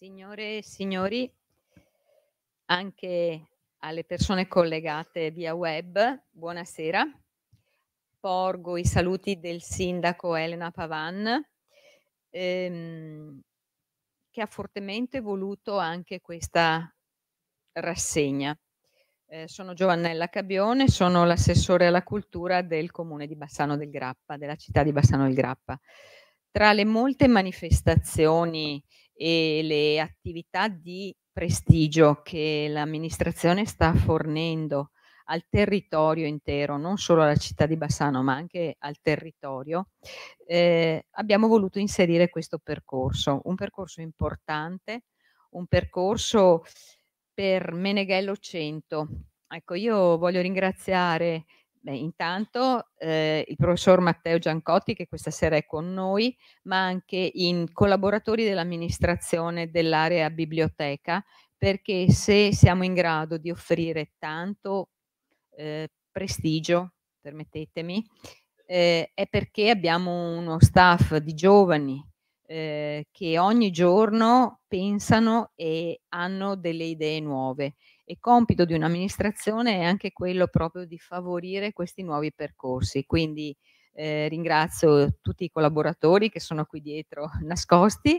Signore e signori, anche alle persone collegate via web, buonasera. Porgo i saluti del sindaco Elena Pavan, ehm, che ha fortemente voluto anche questa rassegna. Eh, sono Giovannella Cabione, sono l'assessore alla cultura del comune di Bassano del Grappa, della città di Bassano del Grappa. Tra le molte manifestazioni e le attività di prestigio che l'amministrazione sta fornendo al territorio intero, non solo alla città di Bassano, ma anche al territorio, eh, abbiamo voluto inserire questo percorso, un percorso importante, un percorso per Meneghello 100. Ecco, io voglio ringraziare Beh, intanto eh, il professor Matteo Giancotti che questa sera è con noi, ma anche i collaboratori dell'amministrazione dell'area biblioteca, perché se siamo in grado di offrire tanto eh, prestigio, permettetemi, eh, è perché abbiamo uno staff di giovani eh, che ogni giorno pensano e hanno delle idee nuove e compito di un'amministrazione è anche quello proprio di favorire questi nuovi percorsi. Quindi eh, ringrazio tutti i collaboratori che sono qui dietro nascosti,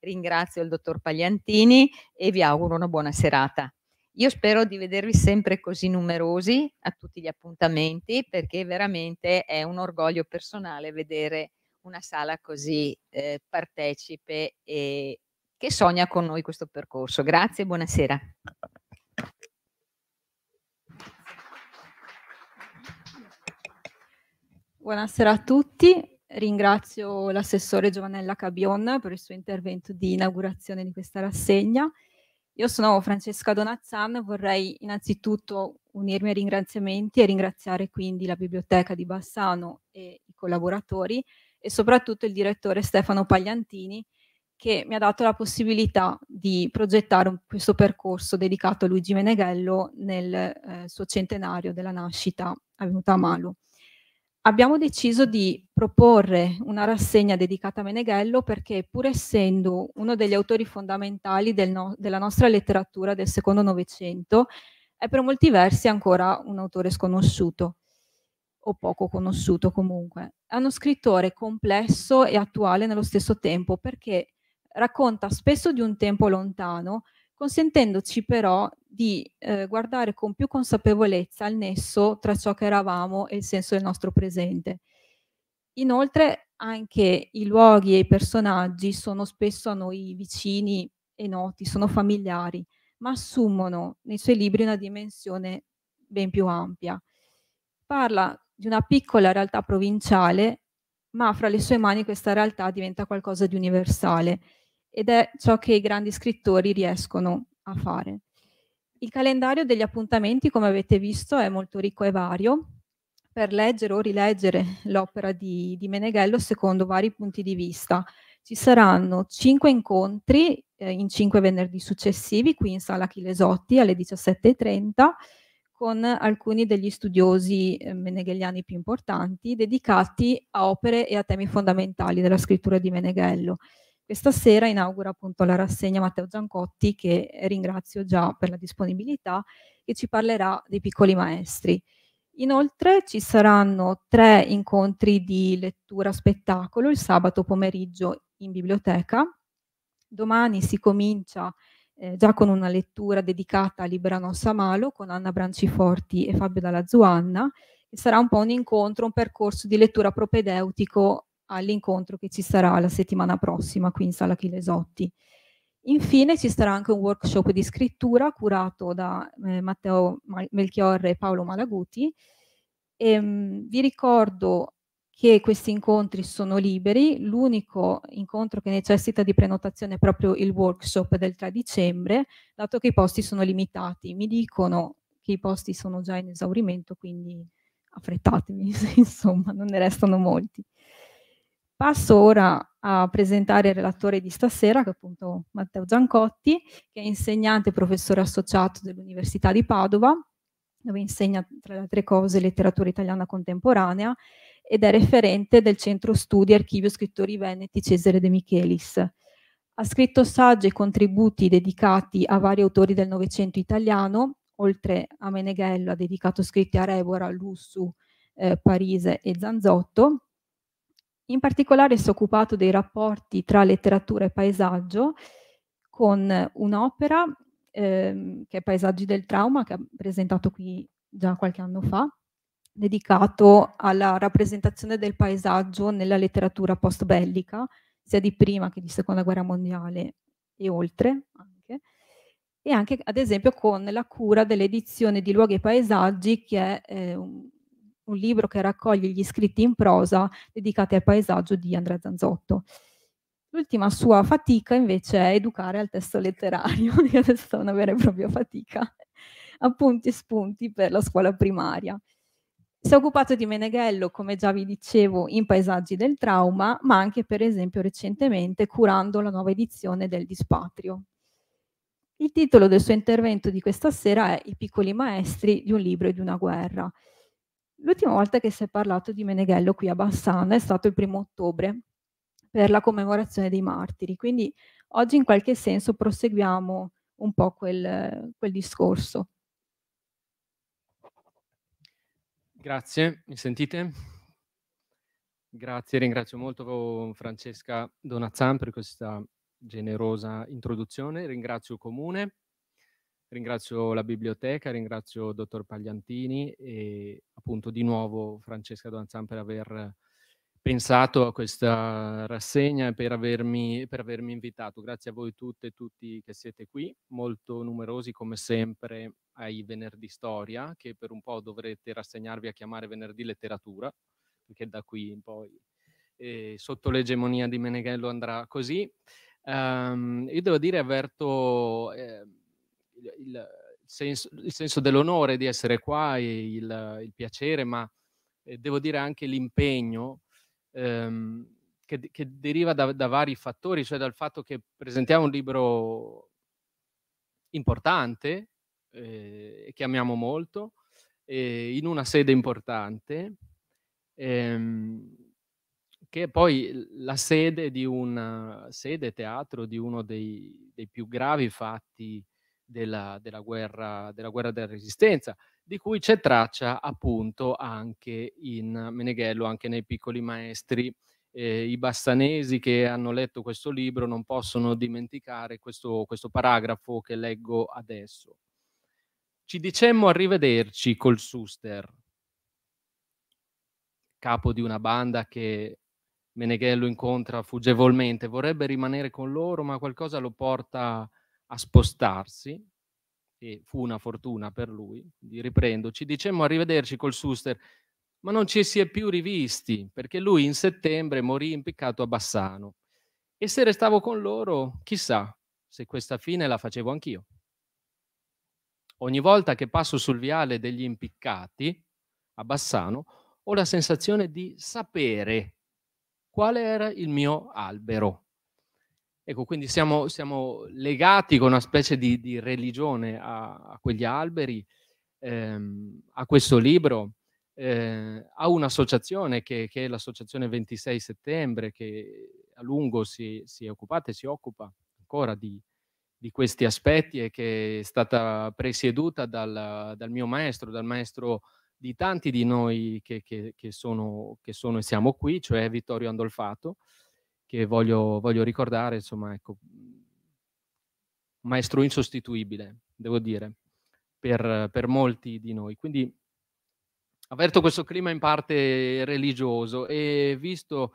ringrazio il dottor Pagliantini e vi auguro una buona serata. Io spero di vedervi sempre così numerosi a tutti gli appuntamenti perché veramente è un orgoglio personale vedere una sala così eh, partecipe e che sogna con noi questo percorso. Grazie e buonasera. Buonasera a tutti, ringrazio l'assessore Giovanella Cabion per il suo intervento di inaugurazione di questa rassegna. Io sono Francesca Donazzan vorrei innanzitutto unirmi ai ringraziamenti e ringraziare quindi la biblioteca di Bassano e i collaboratori e soprattutto il direttore Stefano Pagliantini che mi ha dato la possibilità di progettare questo percorso dedicato a Luigi Meneghello nel eh, suo centenario della nascita avvenuta a Malo abbiamo deciso di proporre una rassegna dedicata a Meneghello perché pur essendo uno degli autori fondamentali del no, della nostra letteratura del secondo Novecento, è per molti versi ancora un autore sconosciuto o poco conosciuto comunque. È uno scrittore complesso e attuale nello stesso tempo perché racconta spesso di un tempo lontano, consentendoci però di eh, guardare con più consapevolezza il nesso tra ciò che eravamo e il senso del nostro presente. Inoltre anche i luoghi e i personaggi sono spesso a noi vicini e noti, sono familiari, ma assumono nei suoi libri una dimensione ben più ampia. Parla di una piccola realtà provinciale, ma fra le sue mani questa realtà diventa qualcosa di universale ed è ciò che i grandi scrittori riescono a fare. Il calendario degli appuntamenti, come avete visto, è molto ricco e vario. Per leggere o rileggere l'opera di, di Meneghello secondo vari punti di vista, ci saranno cinque incontri eh, in cinque venerdì successivi qui in sala Chilesotti alle 17.30 con alcuni degli studiosi eh, menegheliani più importanti dedicati a opere e a temi fondamentali della scrittura di Meneghello. Questa sera inaugura appunto la rassegna Matteo Giancotti, che ringrazio già per la disponibilità, che ci parlerà dei piccoli maestri. Inoltre ci saranno tre incontri di lettura spettacolo il sabato pomeriggio in biblioteca. Domani si comincia eh, già con una lettura dedicata a Libera Nossa Malo con Anna Branciforti e Fabio Dalla Zuanna, che sarà un po' un incontro, un percorso di lettura propedeutico all'incontro che ci sarà la settimana prossima qui in Sala Chilesotti. Infine ci sarà anche un workshop di scrittura curato da eh, Matteo Melchiorre e Paolo Malaguti. E, ehm, mh, vi ricordo che questi incontri sono liberi, l'unico incontro che necessita di prenotazione è proprio il workshop del 3 dicembre, dato che i posti sono limitati. Mi dicono che i posti sono già in esaurimento, quindi affrettatevi, insomma, non ne restano molti. Passo ora a presentare il relatore di stasera, che è appunto Matteo Giancotti, che è insegnante e professore associato dell'Università di Padova, dove insegna tra le altre cose letteratura italiana contemporanea ed è referente del Centro Studi Archivio Scrittori Veneti Cesare De Michelis. Ha scritto saggi e contributi dedicati a vari autori del Novecento italiano, oltre a Meneghello ha dedicato scritti a Revora, Lussu, eh, Parise e Zanzotto, in particolare si è occupato dei rapporti tra letteratura e paesaggio con un'opera ehm, che è Paesaggi del trauma, che ha presentato qui già qualche anno fa, dedicato alla rappresentazione del paesaggio nella letteratura post-bellica, sia di prima che di seconda guerra mondiale e oltre anche, e anche ad esempio con la cura dell'edizione di Luoghi e Paesaggi, che è eh, un, un libro che raccoglie gli scritti in prosa dedicati al paesaggio di Andrea Zanzotto. L'ultima sua fatica invece è educare al testo letterario, che adesso è una vera e propria fatica, appunti e spunti per la scuola primaria. Si è occupato di Meneghello, come già vi dicevo, in Paesaggi del trauma, ma anche per esempio recentemente curando la nuova edizione del Dispatrio. Il titolo del suo intervento di questa sera è I piccoli maestri di un libro e di una guerra. L'ultima volta che si è parlato di Meneghello qui a Bassano è stato il primo ottobre per la commemorazione dei martiri, quindi oggi in qualche senso proseguiamo un po' quel, quel discorso. Grazie, mi sentite? Grazie, ringrazio molto Francesca Donazzan per questa generosa introduzione, ringrazio il Comune Ringrazio la biblioteca, ringrazio il dottor Pagliantini e appunto di nuovo Francesca Donzan per aver pensato a questa rassegna e per avermi, per avermi invitato. Grazie a voi tutte e tutti che siete qui, molto numerosi come sempre ai Venerdì Storia, che per un po' dovrete rassegnarvi a chiamare Venerdì Letteratura, perché da qui in poi eh, sotto l'egemonia di Meneghello andrà così. Um, io devo dire, avverto... Eh, il senso, il, senso, dell'onore di essere qua, il, il piacere, ma eh, devo dire anche l'impegno ehm, che, che, deriva da, da, vari fattori, cioè dal fatto che presentiamo un libro importante, eh, che amiamo molto, eh, in una sede importante, ehm, che è poi la sede di una sede teatro di uno dei, dei più gravi fatti della, della, guerra, della, guerra, della resistenza, di cui c'è traccia appunto anche in Meneghello, anche nei piccoli maestri. Eh, I bassanesi che hanno letto questo libro non possono dimenticare questo, questo paragrafo che leggo adesso. Ci dicemmo arrivederci col Suster, capo di una banda che Meneghello incontra fuggevolmente, vorrebbe rimanere con loro, ma qualcosa lo porta a spostarsi, e fu una fortuna per lui, quindi riprendoci, dicemmo arrivederci col Suster, ma non ci si è più rivisti, perché lui in settembre morì impiccato a Bassano. E se restavo con loro, chissà se questa fine la facevo anch'io. Ogni volta che passo sul viale degli impiccati a Bassano, ho la sensazione di sapere qual era il mio albero. Ecco, quindi siamo, siamo legati con una specie di, di religione a, a, quegli alberi, ehm, a questo libro, eh, a un'associazione che, che, è l'associazione 26 settembre, che a lungo si, si è occupata e si occupa ancora di, di questi aspetti e che è stata presieduta dal, dal, mio maestro, dal maestro di tanti di noi che, che, che, sono, che sono e siamo qui, cioè Vittorio Andolfato che voglio, voglio ricordare, insomma, ecco, maestro insostituibile, devo dire, per, per molti di noi. Quindi avverto questo clima in parte religioso e visto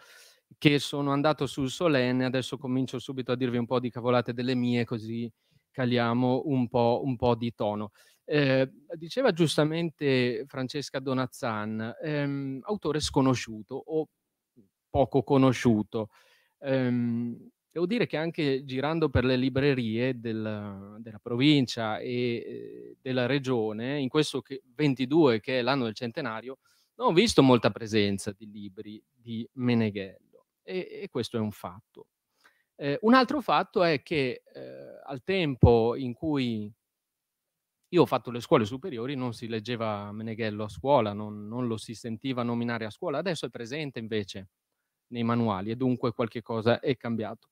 che sono andato sul solenne, adesso comincio subito a dirvi un po' di cavolate delle mie, così caliamo un po', un po di tono. Eh, diceva giustamente Francesca Donazzan, ehm, autore sconosciuto o poco conosciuto. Ehm, devo dire che anche girando per le librerie della, della provincia e della regione, in questo 22 che è l'anno del centenario, non ho visto molta presenza di libri di Meneghello e, e questo è un fatto. Eh, un altro fatto è che eh, al tempo in cui io ho fatto le scuole superiori non si leggeva Meneghello a scuola, non, non, lo si sentiva nominare a scuola, adesso è presente invece nei manuali e dunque qualche cosa è cambiato.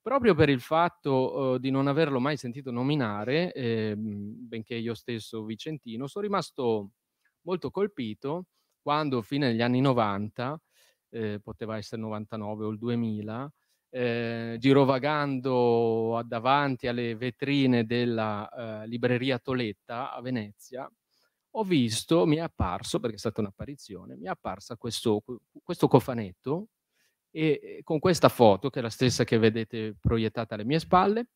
Proprio per il fatto eh, di non averlo mai sentito nominare, eh, benché io stesso vicentino, sono rimasto molto colpito quando fine agli anni 90, eh, poteva essere 99 o il 2000, eh, girovagando davanti alle vetrine della eh, libreria Toletta a Venezia, ho visto, mi è apparso, perché è stata un'apparizione, mi è apparsa questo, questo cofanetto e con questa foto, che è la stessa che vedete proiettata alle mie spalle,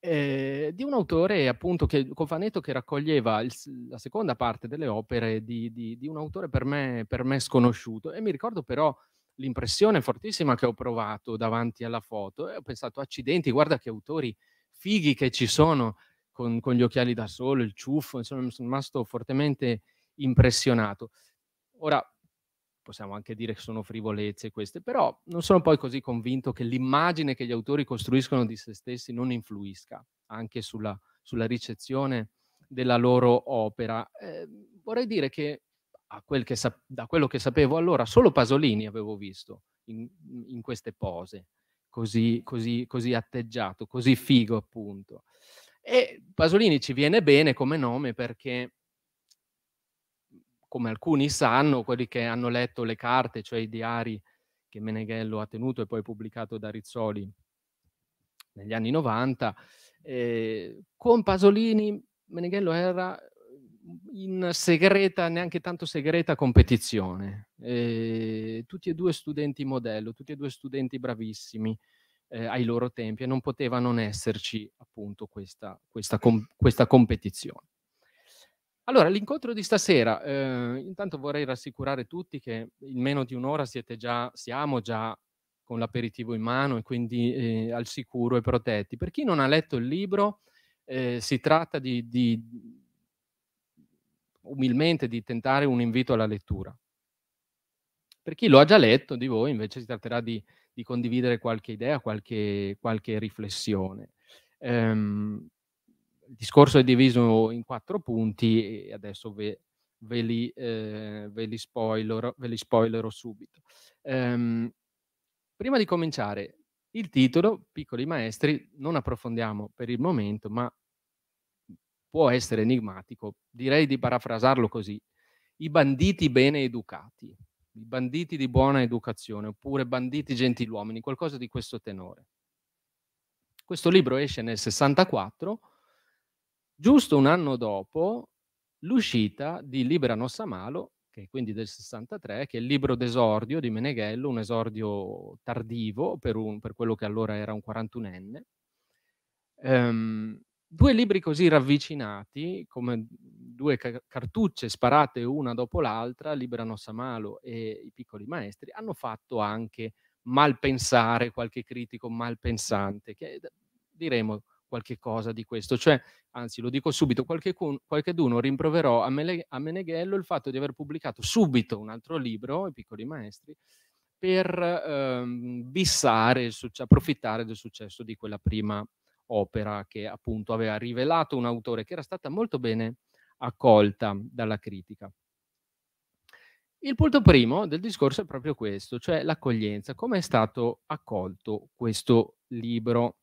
eh, di un autore appunto che, Cofanetto che raccoglieva il, la seconda parte delle opere di, di, di un autore per me, per me, sconosciuto e mi ricordo però l'impressione fortissima che ho provato davanti alla foto e ho pensato accidenti guarda che autori fighi che ci sono con, con gli occhiali da sole, il ciuffo, insomma sono rimasto fortemente impressionato. Ora possiamo anche dire che sono frivolezze queste, però non sono poi così convinto che l'immagine che gli autori costruiscono di se stessi non influisca anche sulla, sulla ricezione della loro opera. Eh, vorrei dire che quel che da quello che sapevo allora, solo Pasolini avevo visto in, in queste pose, così, così, così atteggiato, così figo appunto. E Pasolini ci viene bene come nome perché come alcuni sanno, quelli che hanno letto le carte, cioè i diari che Meneghello ha tenuto e poi pubblicato da Rizzoli negli anni 90, eh, con Pasolini Meneghello era in segreta, neanche tanto segreta competizione. Eh, tutti e due studenti modello, tutti e due studenti bravissimi eh, ai loro tempi e non poteva non esserci appunto questa, questa, com- questa competizione. Allora, l'incontro di stasera, eh, intanto vorrei rassicurare tutti che in meno di un'ora già, siamo già con l'aperitivo in mano e quindi eh, al sicuro e protetti. Per chi non ha letto il libro, eh, si tratta di, di, umilmente di tentare un invito alla lettura. Per chi lo ha già letto di voi, invece, si tratterà di, di condividere qualche idea, qualche, qualche riflessione. Eh, il discorso è diviso in quattro punti e adesso ve, ve, li, eh, ve, li, spoiler, ve li, spoilerò subito. Ehm, prima di cominciare, il titolo, Piccoli Maestri, non approfondiamo per il momento, ma può essere enigmatico. Direi di parafrasarlo così. I banditi bene educati, i banditi di buona educazione, oppure banditi gentiluomini, qualcosa di questo tenore. Questo libro esce nel 64 Giusto un anno dopo l'uscita di Libera Nossa Malo, che è quindi del 63, che è il libro d'esordio di Meneghello, un esordio tardivo per, un, per quello che allora era un 41enne. Um, ehm, due libri così ravvicinati, come due ca- cartucce sparate una dopo l'altra, Libera Nossa Malo e I Piccoli Maestri, hanno fatto anche malpensare qualche critico malpensante, che diremo qualche cosa di questo. Cioè, anzi, lo dico subito, qualche, qualcheduno rimproverò a, Mele, a Meneghello il fatto di aver pubblicato subito un altro libro, I piccoli maestri, per ehm, bissare, approfittare del successo di quella prima opera che appunto aveva rivelato un autore che era stata molto bene accolta dalla critica. Il punto primo del discorso è proprio questo, cioè l'accoglienza, come è stato accolto questo libro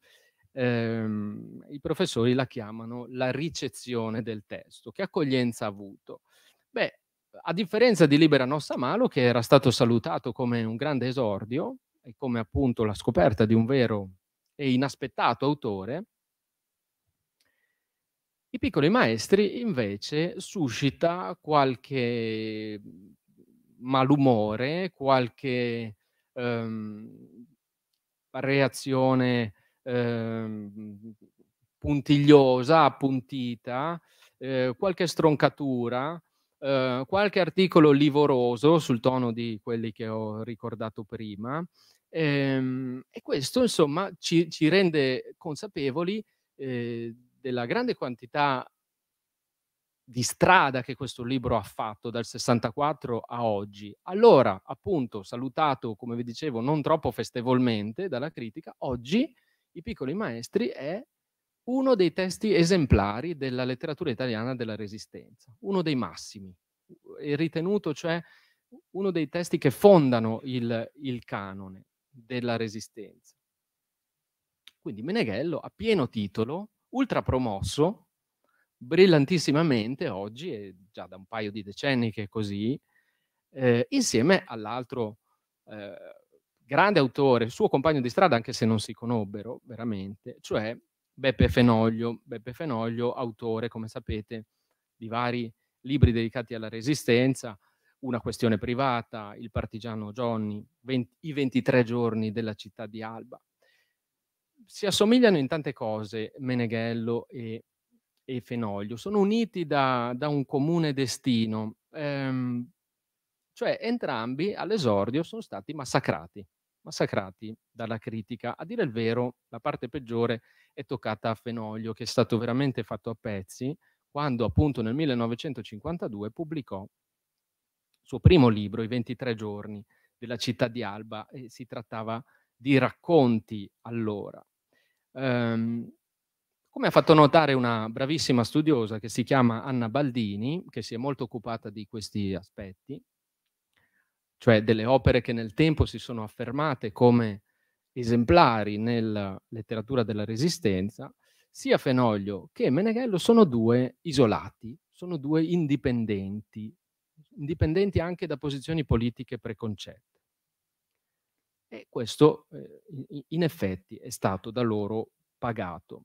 ehm, i professori la chiamano la ricezione del testo. Che accoglienza ha avuto? Beh, a differenza di Libera Nossa Malo, che era stato salutato come un grande esordio e come appunto la scoperta di un vero e inaspettato autore, i piccoli maestri invece suscita qualche malumore, qualche ehm, reazione Ehm, puntigliosa, appuntita, eh, qualche stroncatura, eh, qualche articolo livoroso sul tono di quelli che ho ricordato prima. Ehm, e questo, insomma, ci, ci rende consapevoli eh, della grande quantità di strada che questo libro ha fatto dal 64 a oggi. Allora, appunto, salutato, come vi dicevo, non troppo festevolmente dalla critica, oggi i piccoli maestri è uno dei testi esemplari della letteratura italiana della Resistenza, uno dei massimi, è ritenuto cioè uno dei testi che fondano il, il canone della Resistenza. Quindi Meneghello a pieno titolo, ultra promosso, brillantissimamente oggi, è già da un paio di decenni che è così, eh, insieme all'altro eh, grande autore, suo compagno di strada, anche se non si conobbero veramente, cioè Beppe Fenoglio, Beppe Fenoglio, autore, come sapete, di vari libri dedicati alla resistenza, Una questione privata, Il partigiano Johnny, 20, I 23 giorni della città di Alba. Si assomigliano in tante cose Meneghello e, e Fenoglio, sono uniti da, da un comune destino, ehm, cioè entrambi all'esordio sono stati massacrati massacrati dalla critica. A dire il vero, la parte peggiore è toccata a Fenoglio, che è stato veramente fatto a pezzi quando appunto nel 1952 pubblicò il suo primo libro, I 23 giorni della città di Alba, e si trattava di racconti allora. Um, come ha fatto notare una bravissima studiosa che si chiama Anna Baldini, che si è molto occupata di questi aspetti, cioè delle opere che nel tempo si sono affermate come esemplari nella letteratura della Resistenza, sia Fenoglio che Meneghello sono due isolati, sono due indipendenti, indipendenti anche da posizioni politiche preconcette. E questo eh, in effetti è stato da loro pagato.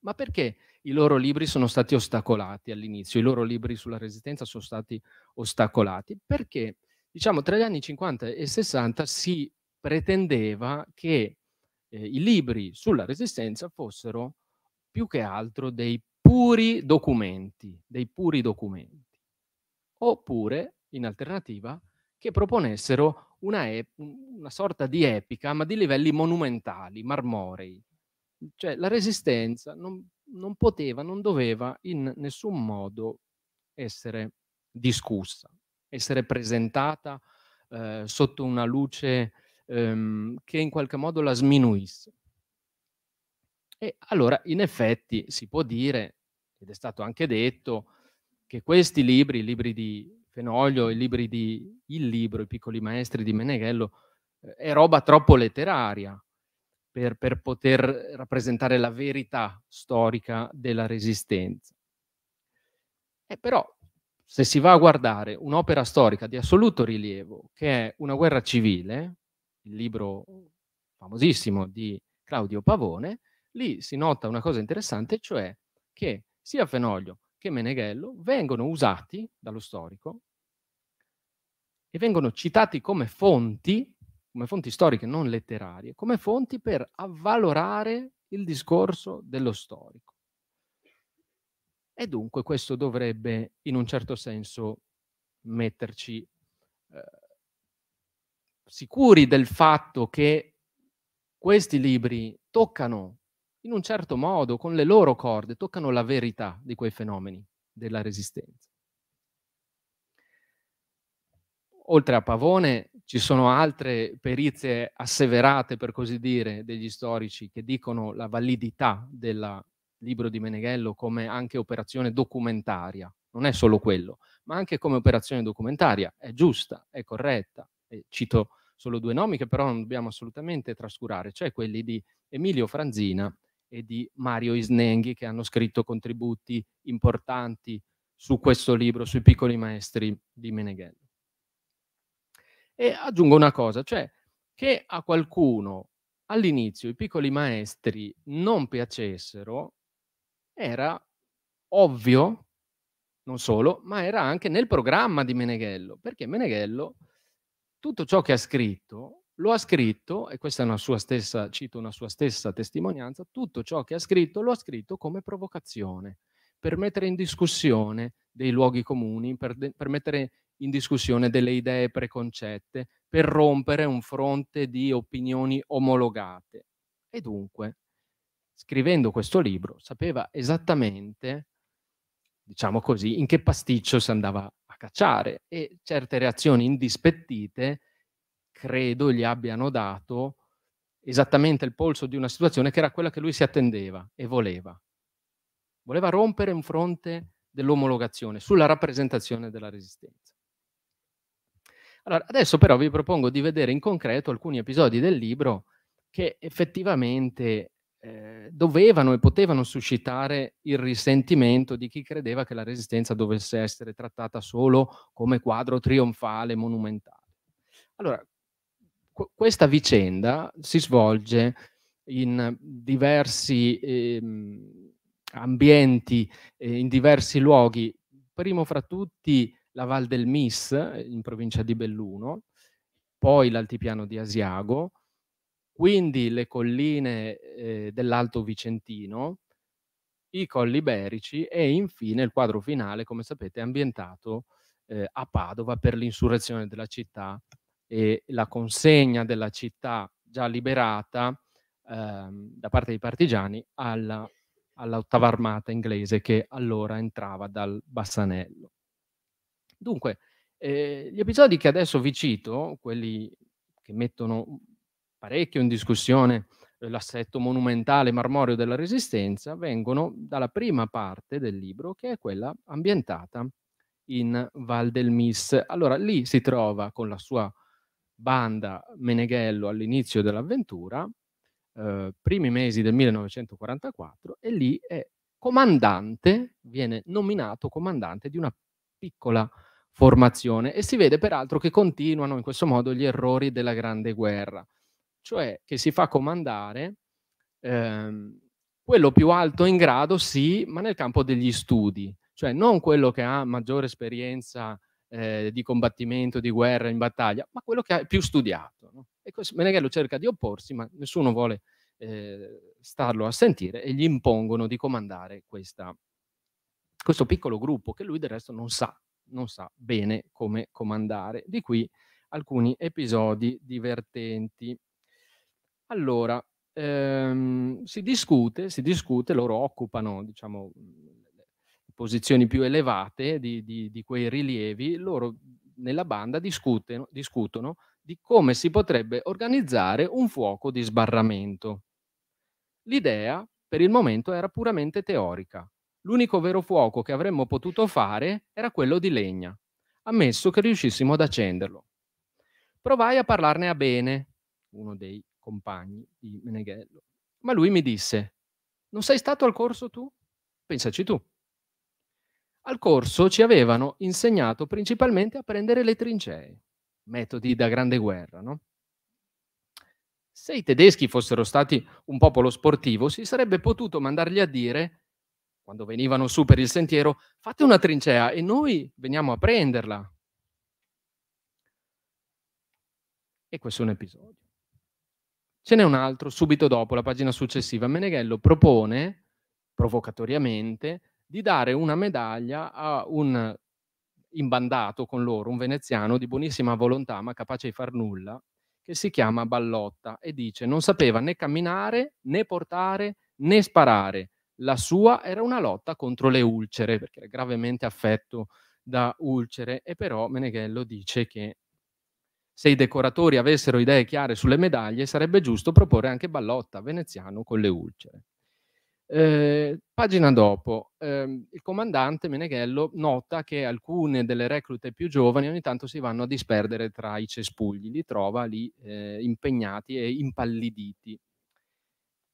Ma perché i loro libri sono stati ostacolati all'inizio? I loro libri sulla resistenza sono stati ostacolati? Perché diciamo tra gli anni 50 e 60 si pretendeva che eh, i libri sulla resistenza fossero più che altro dei puri documenti, dei puri documenti, oppure in alternativa che proponessero una, ep- una sorta di epica ma di livelli monumentali, marmorei. Cioè la resistenza non, non poteva, non doveva in nessun modo essere discussa essere presentata eh, sotto una luce ehm, che in qualche modo la sminuisse. E allora, in effetti, si può dire, ed è stato anche detto, che questi libri, i libri di Fenoglio, i libri di Il Libro, i piccoli maestri di Meneghello, eh, è roba troppo letteraria per, per poter rappresentare la verità storica della Resistenza. E eh, però se si va a guardare un'opera storica di assoluto rilievo, che è Una guerra civile, il libro famosissimo di Claudio Pavone, lì si nota una cosa interessante, cioè che sia Fenoglio che Meneghello vengono usati dallo storico e vengono citati come fonti, come fonti storiche non letterarie, come fonti per avvalorare il discorso dello storico. E dunque questo dovrebbe, in un certo senso, metterci eh, sicuri del fatto che questi libri toccano in un certo modo, con le loro corde, toccano la verità di quei fenomeni della resistenza. Oltre a Pavone ci sono altre perizie asseverate, per così dire, degli storici che dicono la validità della libro di Meneghello come anche operazione documentaria, non è solo quello, ma anche come operazione documentaria, è giusta, è corretta. E cito solo due nomi che però non dobbiamo assolutamente trascurare, cioè quelli di Emilio Franzina e di Mario Isnenghi che hanno scritto contributi importanti su questo libro, sui piccoli maestri di Meneghello. E aggiungo una cosa, cioè che a qualcuno all'inizio i piccoli maestri non piacessero era ovvio, non solo, ma era anche nel programma di Meneghello, perché Meneghello tutto ciò che ha scritto lo ha scritto, e questa è una sua stessa, cito una sua stessa testimonianza, tutto ciò che ha scritto lo ha scritto come provocazione, per mettere in discussione dei luoghi comuni, per, de- per mettere in discussione delle idee preconcette, per rompere un fronte di opinioni omologate. E dunque, scrivendo questo libro, sapeva esattamente, diciamo così, in che pasticcio si andava a cacciare e certe reazioni indispettite credo gli abbiano dato esattamente il polso di una situazione che era quella che lui si attendeva e voleva. Voleva rompere un fronte dell'omologazione sulla rappresentazione della resistenza. Allora, adesso però vi propongo di vedere in concreto alcuni episodi del libro che effettivamente eh, dovevano e potevano suscitare il risentimento di chi credeva che la resistenza dovesse essere trattata solo come quadro trionfale, monumentale. Allora, qu- questa vicenda si svolge in diversi eh, ambienti, eh, in diversi luoghi, primo fra tutti la Val del Mis, eh, in provincia di Belluno, poi l'altipiano di Asiago, quindi le colline eh, dell'Alto Vicentino, i colli iberici e infine il quadro finale, come sapete, è ambientato eh, a Padova per l'insurrezione della città e la consegna della città già liberata ehm, da parte dei partigiani alla, all'ottava armata inglese che allora entrava dal Bassanello. Dunque, eh, gli episodi che adesso vi cito, quelli che mettono parecchio in discussione eh, l'assetto monumentale marmoreo della Resistenza, vengono dalla prima parte del libro, che è quella ambientata in Val del Mis. Allora lì si trova con la sua banda Meneghello all'inizio dell'avventura, eh, primi mesi del 1944, e lì è comandante, viene nominato comandante di una piccola formazione e si vede peraltro che continuano in questo modo gli errori della Grande Guerra cioè che si fa comandare ehm, quello più alto in grado, sì, ma nel campo degli studi, cioè non quello che ha maggiore esperienza eh, di combattimento, di guerra, in battaglia, ma quello che ha più studiato. No? E Meneghello cerca di opporsi, ma nessuno vuole eh, starlo a sentire e gli impongono di comandare questa, questo piccolo gruppo che lui del resto non sa, non sa bene come comandare. Di qui alcuni episodi divertenti. Allora, ehm, si, discute, si discute, loro occupano diciamo, posizioni più elevate di, di, di, quei rilievi, loro nella banda discuteno, discutono di come si potrebbe organizzare un fuoco di sbarramento. L'idea per il momento era puramente teorica. L'unico vero fuoco che avremmo potuto fare era quello di legna, ammesso che riuscissimo ad accenderlo. Provai a parlarne a Bene, uno dei compagni di Meneghello. Ma lui mi disse, non sei stato al corso tu? Pensaci tu. Al corso ci avevano insegnato principalmente a prendere le trincee, metodi da grande guerra, no? Se i tedeschi fossero stati un popolo sportivo, si sarebbe potuto mandargli a dire, quando venivano su per il sentiero, fate una trincea e noi veniamo a prenderla. E questo è un episodio. Ce n'è un altro subito dopo, la pagina successiva. Meneghello propone, provocatoriamente, di dare una medaglia a un imbandato con loro, un veneziano di buonissima volontà ma capace di far nulla, che si chiama Ballotta e dice non sapeva né camminare né portare né sparare. La sua era una lotta contro le ulcere, perché era gravemente affetto da ulcere e però Meneghello dice che se i decoratori avessero idee chiare sulle medaglie, sarebbe giusto proporre anche Ballotta, veneziano con le ulcere. Eh, pagina dopo, eh, il comandante Meneghello nota che alcune delle reclute più giovani ogni tanto si vanno a disperdere tra i cespugli, li trova lì eh, impegnati e impalliditi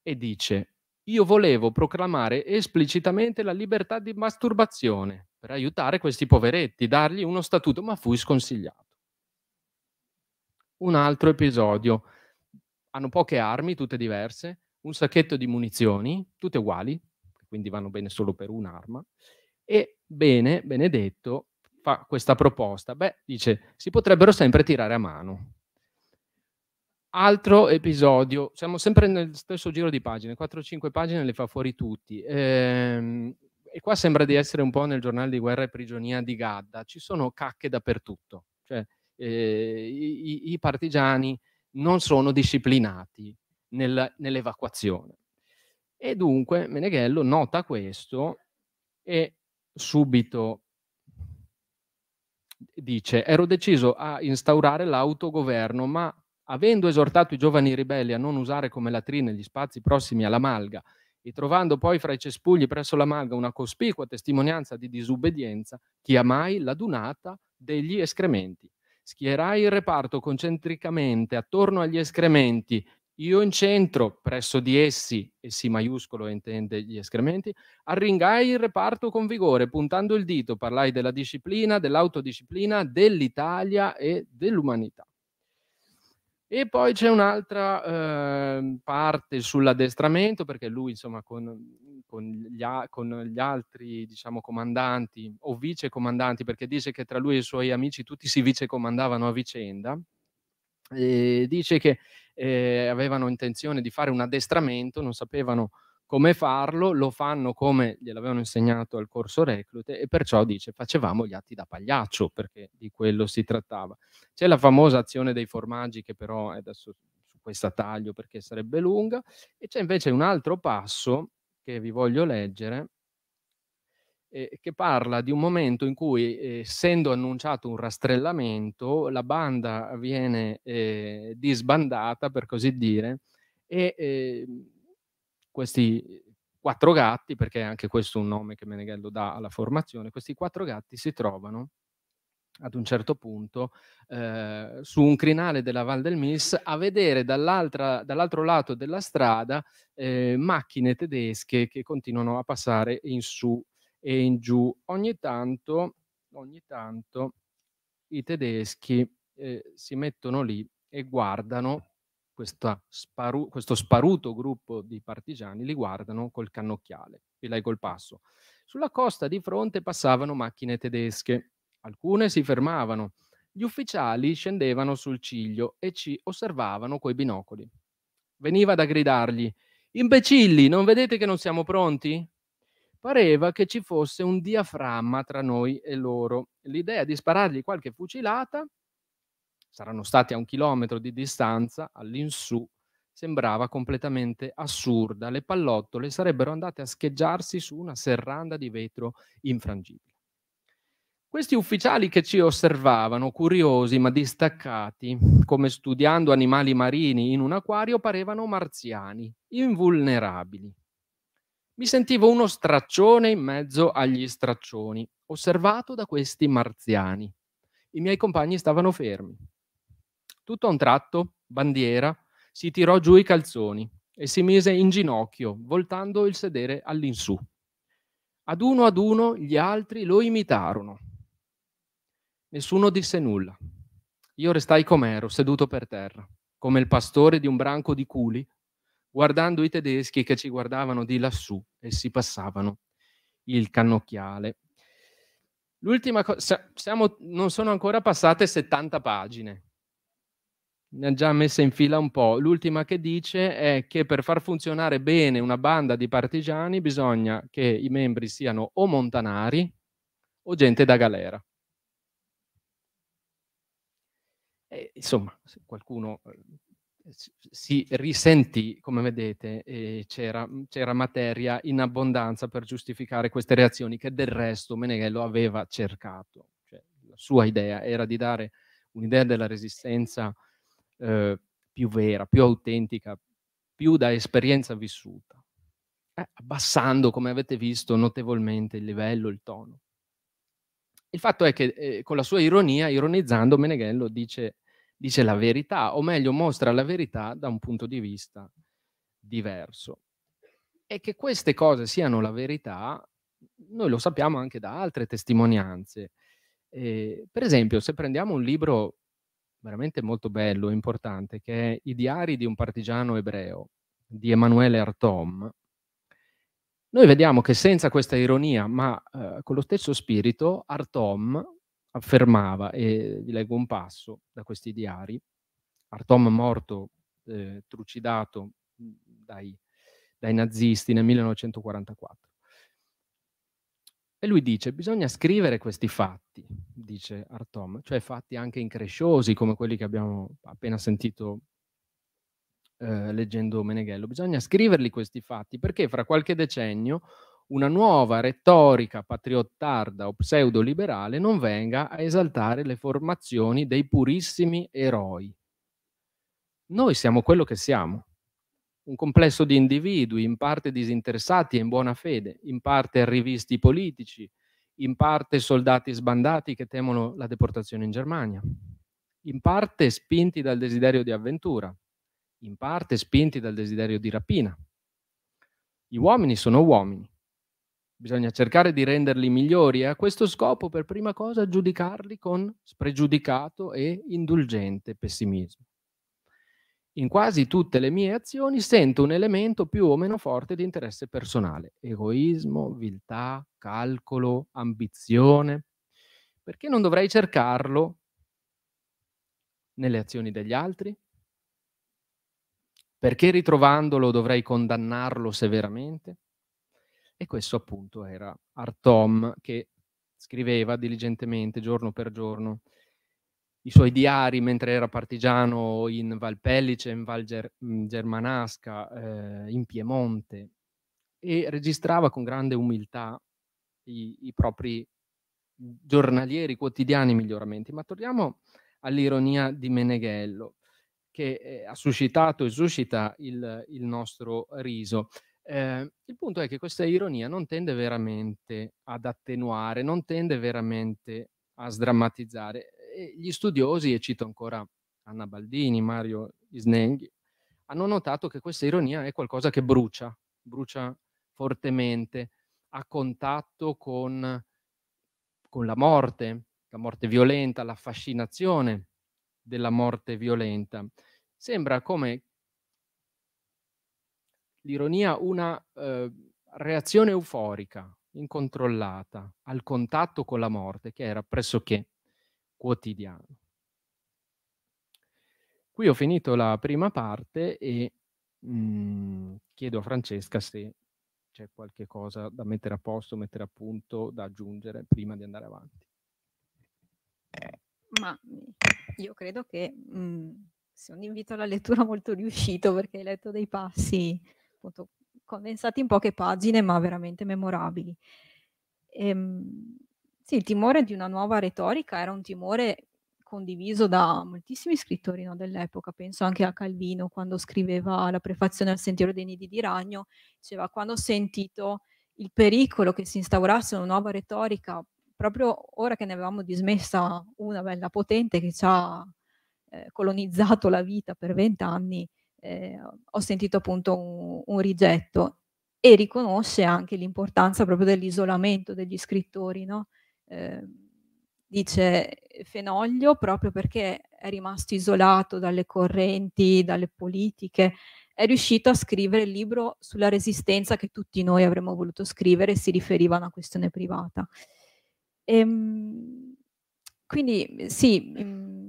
e dice io volevo proclamare esplicitamente la libertà di masturbazione per aiutare questi poveretti, dargli uno statuto, ma fui sconsigliato un altro episodio. Hanno poche armi, tutte diverse, un sacchetto di munizioni, tutte uguali, quindi vanno bene solo per un'arma, e bene, Benedetto fa questa proposta. Beh, dice, si potrebbero sempre tirare a mano. Altro episodio, siamo sempre nel stesso giro di pagine, 4-5 pagine le fa fuori tutti. Ehm, e qua sembra di essere un po' nel giornale di guerra e prigionia di Gadda, ci sono cacche dappertutto. Cioè, eh, i, i, partigiani non sono disciplinati nel, nell'evacuazione. E dunque Meneghello nota questo e subito dice ero deciso a instaurare l'autogoverno ma avendo esortato i giovani ribelli a non usare come latrine gli spazi prossimi alla malga e trovando poi fra i cespugli presso la malga una cospicua testimonianza di disubbedienza, chiamai l'adunata degli escrementi Schierai il reparto concentricamente attorno agli escrementi, io in centro, presso di essi, e si maiuscolo intende gli escrementi, arringai il reparto con vigore, puntando il dito, parlai della disciplina, dell'autodisciplina, dell'Italia e dell'umanità. E poi c'è un'altra eh, parte sull'addestramento, perché lui insomma con con gli, a- con gli altri diciamo, comandanti o vicecomandanti, perché dice che tra lui e i suoi amici tutti si vicecomandavano a vicenda, e dice che eh, avevano intenzione di fare un addestramento, non sapevano come farlo, lo fanno come gliel'avevano insegnato al corso reclute e perciò dice facevamo gli atti da pagliaccio perché di quello si trattava. C'è la famosa azione dei formaggi che però è adesso su questa taglio perché sarebbe lunga e c'è invece un altro passo che vi voglio leggere, eh, che parla di un momento in cui, eh, essendo annunciato un rastrellamento, la banda viene eh, disbandata, per così dire, e ehm, questi quattro gatti, perché anche questo è un nome che Meneghello dà alla formazione, questi quattro gatti si trovano ad un certo punto eh, su un crinale della Val del Mis a vedere dall'altro lato della strada eh, macchine tedesche che continuano a passare in su e in giù. Ogni tanto, ogni tanto i tedeschi eh, si mettono lì e guardano sparu questo sparuto gruppo di partigiani, li guardano col cannocchiale, leggo il passo. Sulla costa di fronte passavano macchine tedesche Alcune si fermavano. Gli ufficiali scendevano sul ciglio e ci osservavano coi binocoli. Veniva da gridargli: Imbecilli, non vedete che non siamo pronti? Pareva che ci fosse un diaframma tra noi e loro. L'idea di sparargli qualche fucilata, saranno stati a un chilometro di distanza, all'insù, sembrava completamente assurda. Le pallottole sarebbero andate a scheggiarsi su una serranda di vetro infrangibile. Questi ufficiali che ci osservavano, curiosi ma distaccati, come studiando animali marini in un acquario, parevano marziani, invulnerabili. Mi sentivo uno straccione in mezzo agli straccioni, osservato da questi marziani. I miei compagni stavano fermi. Tutto a un tratto, bandiera, si tirò giù i calzoni e si mise in ginocchio, voltando il sedere all'insù. Ad uno ad uno gli altri lo imitarono Nessuno disse nulla. Io restai com'ero, seduto per terra, come il pastore di un branco di culi, guardando i tedeschi che ci guardavano di lassù e si passavano il cannocchiale. L'ultima cosa, non sono ancora passate 70 pagine, ne ha già messa in fila un po'. L'ultima che dice è che per far funzionare bene una banda di partigiani bisogna che i membri siano o montanari o gente da galera. Eh, insomma, se qualcuno eh, si risentì, come vedete, eh, c'era, mhmm, c'era, materia in abbondanza per giustificare queste reazioni che del resto Meneghello aveva cercato. Cioè, la sua idea era di dare un'idea della resistenza eh, più vera, più autentica, più da esperienza vissuta, eh, abbassando, come avete visto, notevolmente il livello, il tono. Il fatto è che eh, con la sua ironia, ironizzando, Meneghello dice dice la verità, o meglio mostra la verità da un punto di vista diverso. E che queste cose siano la verità, noi lo sappiamo anche da altre testimonianze. Eh, per esempio, se prendiamo un libro veramente molto bello e importante, che è I diari di un partigiano ebreo di Emanuele Artom, noi vediamo che senza questa ironia, ma eh, con lo stesso spirito, Artom affermava, e vi leggo un passo da questi diari, Artom morto, eh, trucidato mm, dai, dai nazisti nel 1944. E lui dice, bisogna scrivere questi fatti, dice Artom, cioè fatti anche incresciosi come quelli che abbiamo appena sentito eh, leggendo Meneghello. Bisogna scriverli questi fatti perché fra qualche decennio una nuova retorica patriottarda o pseudoliberale non venga a esaltare le formazioni dei purissimi eroi. Noi siamo quello che siamo, un complesso di individui, in parte disinteressati e in buona fede, in parte arrivisti politici, in parte soldati sbandati che temono la deportazione in Germania, in parte spinti dal desiderio di avventura, in parte spinti dal desiderio di rapina. Gli uomini sono uomini, Bisogna cercare di renderli migliori e a questo scopo, per prima cosa, giudicarli con spregiudicato e indulgente pessimismo. In quasi tutte le mie azioni sento un elemento più o meno forte di interesse personale, egoismo, viltà, calcolo, ambizione. Perché non dovrei cercarlo nelle azioni degli altri? Perché ritrovandolo dovrei condannarlo severamente? E questo appunto era Artom che scriveva diligentemente giorno per giorno i suoi diari mentre era partigiano in Valpellice, in Val Ger- mm, Germanasca, eh, in Piemonte e registrava con grande umiltà i, i propri giornalieri quotidiani miglioramenti. Ma torniamo all'ironia di Meneghello che eh, ha suscitato e suscita il, il nostro riso. Eh, il punto è che questa ironia non tende veramente ad attenuare, non tende veramente a sdrammatizzare. E gli studiosi, e cito ancora Anna Baldini, Mario Isnenghi, hanno notato che questa ironia è qualcosa che brucia, brucia fortemente, a contatto con, con la morte, la morte violenta, la fascinazione della morte violenta. Sembra come l'ironia una eh, reazione euforica, incontrollata, al contatto con la morte, che era pressoché quotidiana. Qui ho finito la prima parte e mh, mhmm, chiedo a Francesca se c'è qualche cosa da mettere a posto, mettere a punto, da aggiungere prima di andare avanti. Ma io credo che mh, mhmm, sia un invito alla lettura molto riuscito perché hai letto dei passi appunto condensati in poche pagine ma veramente memorabili. Ehm, sì, il timore di una nuova retorica era un timore condiviso da moltissimi scrittori no, dell'epoca, penso anche a Calvino quando scriveva la prefazione al Sentiero dei Nidi di Ragno, diceva quando ho sentito il pericolo che si instaurasse una nuova retorica, proprio ora che ne avevamo dismessa una bella potente che ci ha eh, colonizzato la vita per vent'anni, eh, ho sentito appunto un, un, rigetto e riconosce anche l'importanza proprio dell'isolamento degli scrittori, no? eh, dice Fenoglio proprio perché è rimasto isolato dalle correnti, dalle politiche, è riuscito a scrivere il libro sulla resistenza che tutti noi avremmo voluto scrivere, si riferiva a una questione privata. E, ehm, quindi sì, mhmm,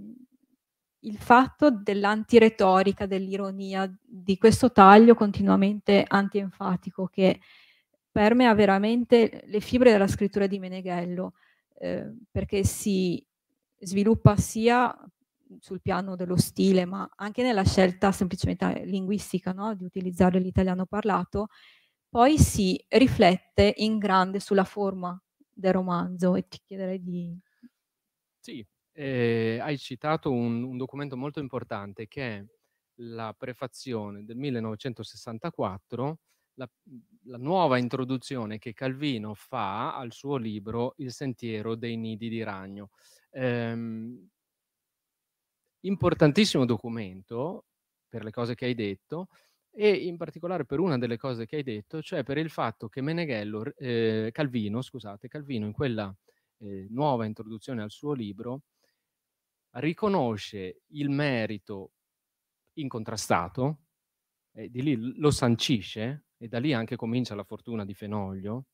il fatto dell'antiretorica, dell'ironia, di questo taglio continuamente antienfatico che permea veramente le fibre della scrittura di Meneghello, eh, perché si sviluppa sia sul piano dello stile, ma anche nella scelta semplicemente linguistica no? di utilizzare l'italiano parlato, poi si riflette in grande sulla forma del romanzo e ti chiederei di... Sì, eh, hai citato un, un, documento molto importante che è la prefazione del 1964, la, la nuova introduzione che Calvino fa al suo libro Il sentiero dei nidi di ragno. Ehm, importantissimo documento per le cose che hai detto e in particolare per una delle cose che hai detto, cioè per il fatto che Meneghello, eh, Calvino, scusate, Calvino in quella eh, nuova introduzione al suo libro riconosce il merito incontrastato, e di lì lo sancisce, e da lì anche comincia la fortuna di Fenoglio,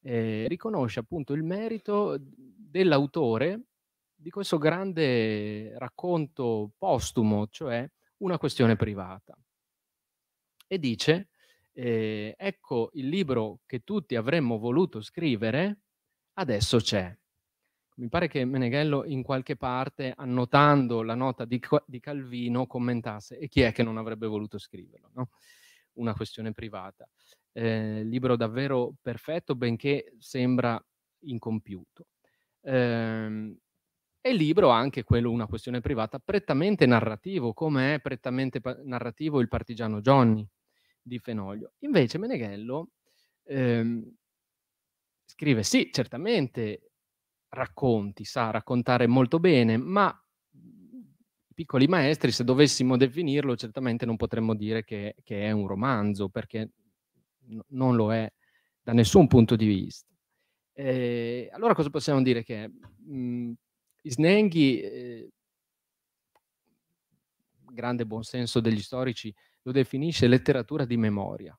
eh, riconosce appunto il merito dell'autore di questo grande racconto postumo, cioè una questione privata. E dice, eh, ecco il libro che tutti avremmo voluto scrivere, adesso c'è. Mi pare che Meneghello in qualche parte, annotando la nota di, di Calvino, commentasse e chi è che non avrebbe voluto scriverlo? No? Una questione privata. Eh, libro davvero perfetto, benché sembra incompiuto. Eh, e libro anche quello, una questione privata, prettamente narrativo, come è prettamente pa- narrativo il partigiano Johnny di Fenoglio. Invece Meneghello ehm, scrive, sì, certamente racconti, sa raccontare molto bene, ma mhmm, piccoli maestri, se dovessimo definirlo, certamente non potremmo dire che, che è un romanzo, perché n- non lo è da nessun punto di vista. Eh, allora cosa possiamo dire? Che mh, mhmm, Isnenghi, eh, grande buonsenso degli storici, lo definisce letteratura di memoria,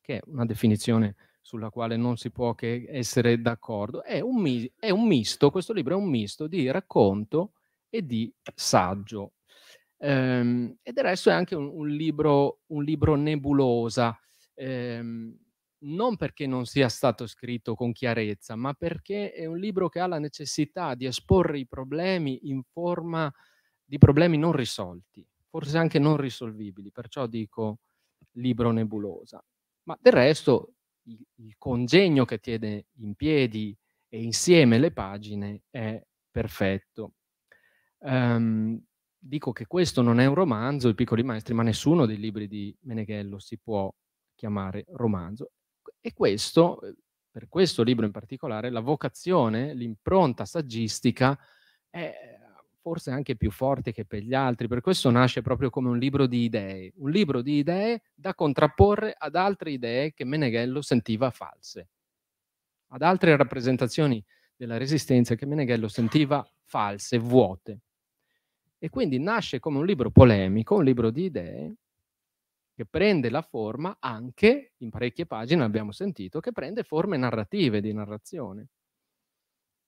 che è una definizione sulla quale non si può che essere d'accordo, è un, mi- è un misto, questo libro è un misto di racconto e di saggio. Ehm, e del resto è anche un, un, libro, un libro, nebulosa, ehm, non perché non sia stato scritto con chiarezza, ma perché è un libro che ha la necessità di esporre i problemi in forma di problemi non risolti, forse anche non risolvibili, perciò dico libro nebulosa. Ma del resto il, il congegno che tiene in piedi e insieme le pagine è perfetto. Um, dico che questo non è un romanzo, I piccoli maestri, ma nessuno dei libri di Meneghello si può chiamare romanzo. E questo, eh, per questo libro in particolare, la vocazione, l'impronta saggistica è forse anche più forte che per gli altri, per questo nasce proprio come un libro di idee, un libro di idee da contrapporre ad altre idee che Meneghello sentiva false, ad altre rappresentazioni della resistenza che Meneghello sentiva false, vuote. E quindi nasce come un libro polemico, un libro di idee che prende la forma anche, in parecchie pagine abbiamo sentito, che prende forme narrative, di narrazione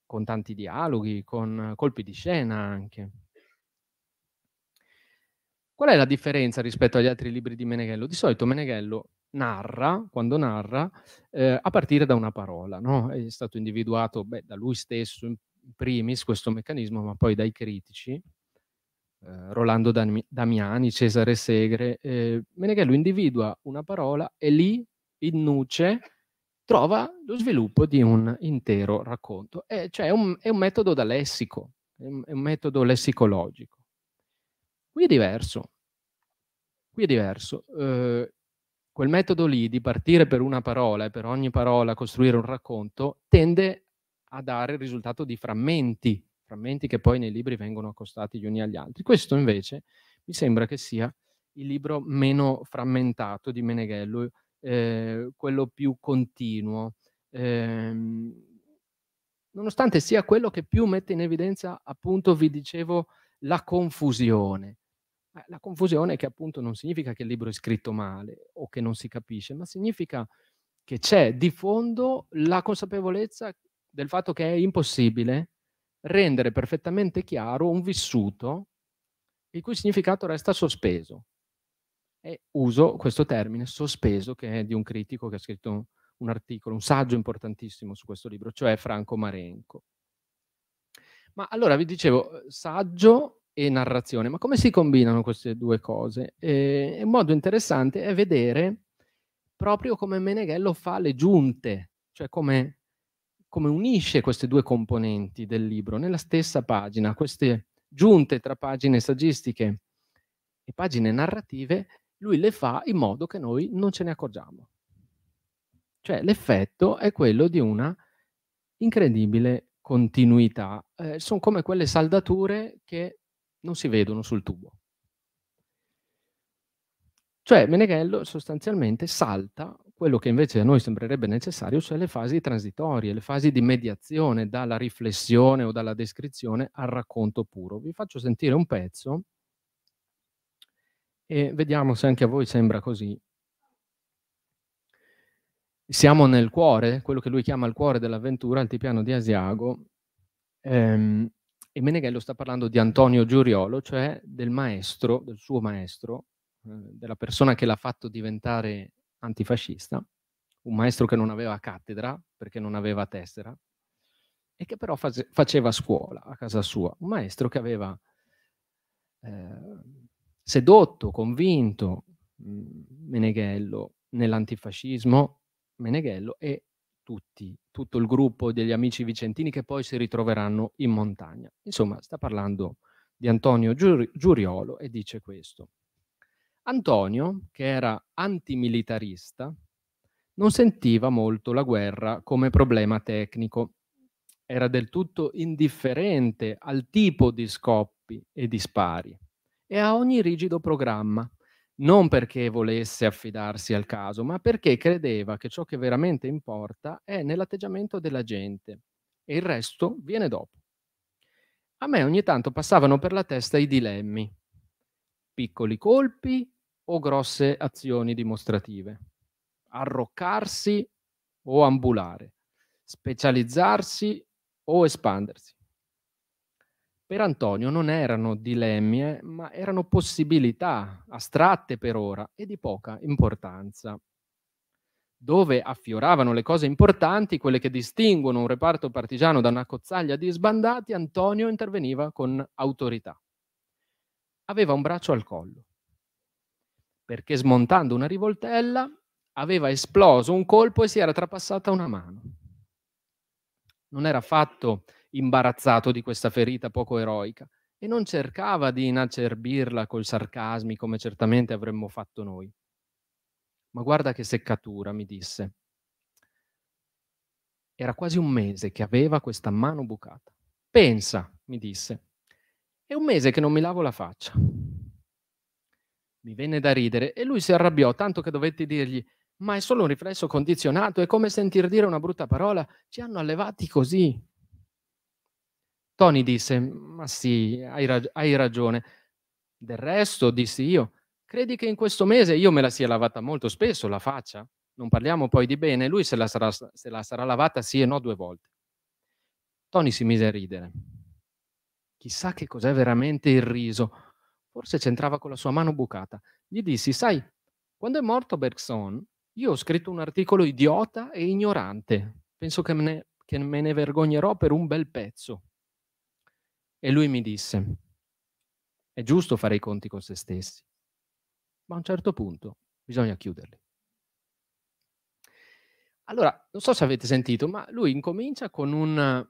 con tanti dialoghi, con colpi di scena anche. Qual è la differenza rispetto agli altri libri di Meneghello? Di solito Meneghello narra, quando narra, eh, a partire da una parola. No? È stato individuato beh, da lui stesso in primis questo meccanismo, ma poi dai critici, eh, Rolando Damiani, Cesare Segre. Eh, Meneghello individua una parola e lì, in nuce, trova lo sviluppo di un intero racconto. È, cioè è un, è un metodo da lessico, è un, è un metodo lessicologico. Qui è diverso. Qui è diverso. Eh, quel metodo lì di partire per una parola e per ogni parola costruire un racconto tende a dare il risultato di frammenti, frammenti che poi nei libri vengono accostati gli uni agli altri. Questo invece mi sembra che sia il libro meno frammentato di Meneghello Ehm, quello più continuo, eh, nonostante sia quello che più mette in evidenza, appunto, vi dicevo, la confusione. Eh, la confusione che appunto non significa che il libro è scritto male o che non si capisce, ma significa che c'è di fondo la consapevolezza del fatto che è impossibile rendere perfettamente chiaro un vissuto il cui significato resta sospeso. E uso questo termine sospeso che è di un critico che ha scritto un articolo, un saggio importantissimo su questo libro, cioè Franco Marenco. Ma allora vi dicevo, eh, saggio e narrazione, ma come si combinano queste due cose? E un modo interessante è vedere proprio come Meneghello fa le giunte, cioè come, come unisce queste due componenti del libro nella stessa pagina, queste giunte tra pagine saggistiche e pagine narrative lui le fa in modo che noi non ce ne accorgiamo. Cioè l'effetto è quello di una incredibile continuità. Eh, sono come quelle saldature che non si vedono sul tubo. Cioè Meneghello sostanzialmente salta quello che invece a noi sembrerebbe necessario, cioè le fasi transitorie, le fasi di mediazione dalla riflessione o dalla descrizione al racconto puro. Vi faccio sentire un pezzo e vediamo se anche a voi sembra così. Siamo nel cuore, quello che lui chiama il cuore dell'avventura, altipiano di Asiago, ehm, e Meneghello sta parlando di Antonio Giuriolo, cioè del maestro, del suo maestro, eh, della persona che l'ha fatto diventare antifascista, un maestro che non aveva cattedra perché non aveva tessera, e che però face- faceva scuola a casa sua, un maestro che aveva... Eh, sedotto, convinto mm, Meneghello nell'antifascismo, Meneghello e tutti, tutto il gruppo degli amici vicentini che poi si ritroveranno in montagna. Insomma, sta parlando di Antonio Giuriolo e dice questo. Antonio, che era antimilitarista, non sentiva molto la guerra come problema tecnico. Era del tutto indifferente al tipo di scoppi e di spari e a ogni rigido programma, non perché volesse affidarsi al caso, ma perché credeva che ciò che veramente importa è nell'atteggiamento della gente e il resto viene dopo. A me ogni tanto passavano per la testa i dilemmi, piccoli colpi o grosse azioni dimostrative, arroccarsi o ambulare, specializzarsi o espandersi. Per Antonio non erano dilemmi, eh, ma erano possibilità, astratte per ora e di poca importanza. Dove affioravano le cose importanti, quelle che distinguono un reparto partigiano da una cozzaglia di sbandati, Antonio interveniva con autorità. Aveva un braccio al collo, perché smontando una rivoltella aveva esploso un colpo e si era trapassata una mano. Non era affatto imbarazzato di questa ferita poco eroica e non cercava di inacerbirla col sarcasmi come certamente avremmo fatto noi. Ma guarda che seccatura, mi disse. Era quasi un mese che aveva questa mano bucata. Pensa, mi disse, è un mese che non mi lavo la faccia. Mi venne da ridere e lui si arrabbiò tanto che dovetti dirgli ma è solo un riflesso condizionato, è come sentir dire una brutta parola, ci hanno allevati così. Tony disse, ma sì, hai, rag- hai ragione. Del resto, dissi io, credi che in questo mese io me la sia lavata molto spesso la faccia? Non parliamo poi di bene, lui se la sarà, se la sarà lavata sì e no due volte. Tony si mise a ridere. Chissà che cos'è veramente il riso. Forse c'entrava con la sua mano bucata. Gli dissi, sai, quando è morto Bergson, io ho scritto un articolo idiota e ignorante. Penso che me ne, che me ne vergognerò per un bel pezzo. E lui mi disse, è giusto fare i conti con se stessi, ma a un certo punto bisogna chiuderli. Allora, non so se avete sentito, ma lui incomincia con un,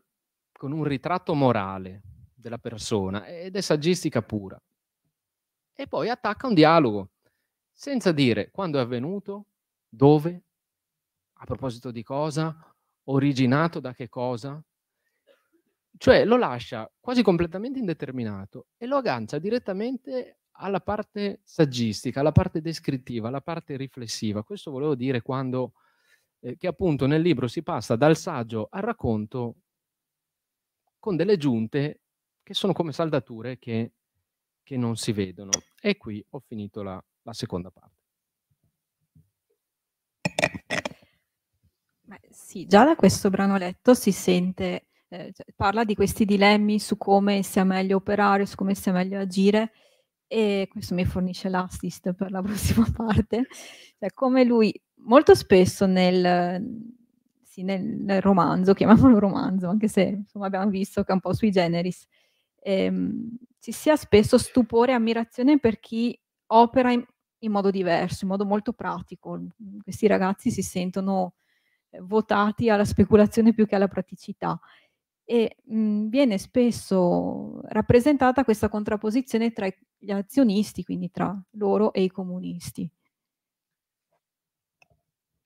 con un ritratto morale della persona ed è saggistica pura. E poi attacca un dialogo, senza dire quando è avvenuto, dove, a proposito di cosa, originato da che cosa, cioè lo lascia quasi completamente indeterminato e lo aggancia direttamente alla parte saggistica, alla parte descrittiva, alla parte riflessiva. Questo volevo dire quando eh, che appunto nel libro si passa dal saggio al racconto con delle giunte che sono come saldature che, che non si vedono. E qui ho finito la, la seconda parte. Beh, sì, già da questo brano letto si sente eh, cioè, parla di questi dilemmi su come sia meglio operare, su come sia meglio agire e questo mi fornisce l'assist per la prossima parte, cioè come lui molto spesso nel, sì, nel, nel romanzo, chiamiamolo romanzo, anche se insomma, abbiamo visto che è un po' sui generis, ehm, ci sia spesso stupore e ammirazione per chi opera in, in modo diverso, in modo molto pratico. Questi ragazzi si sentono eh, votati alla speculazione più che alla praticità e mh, mhmm, viene spesso rappresentata questa contrapposizione tra gli azionisti, quindi tra loro e i comunisti.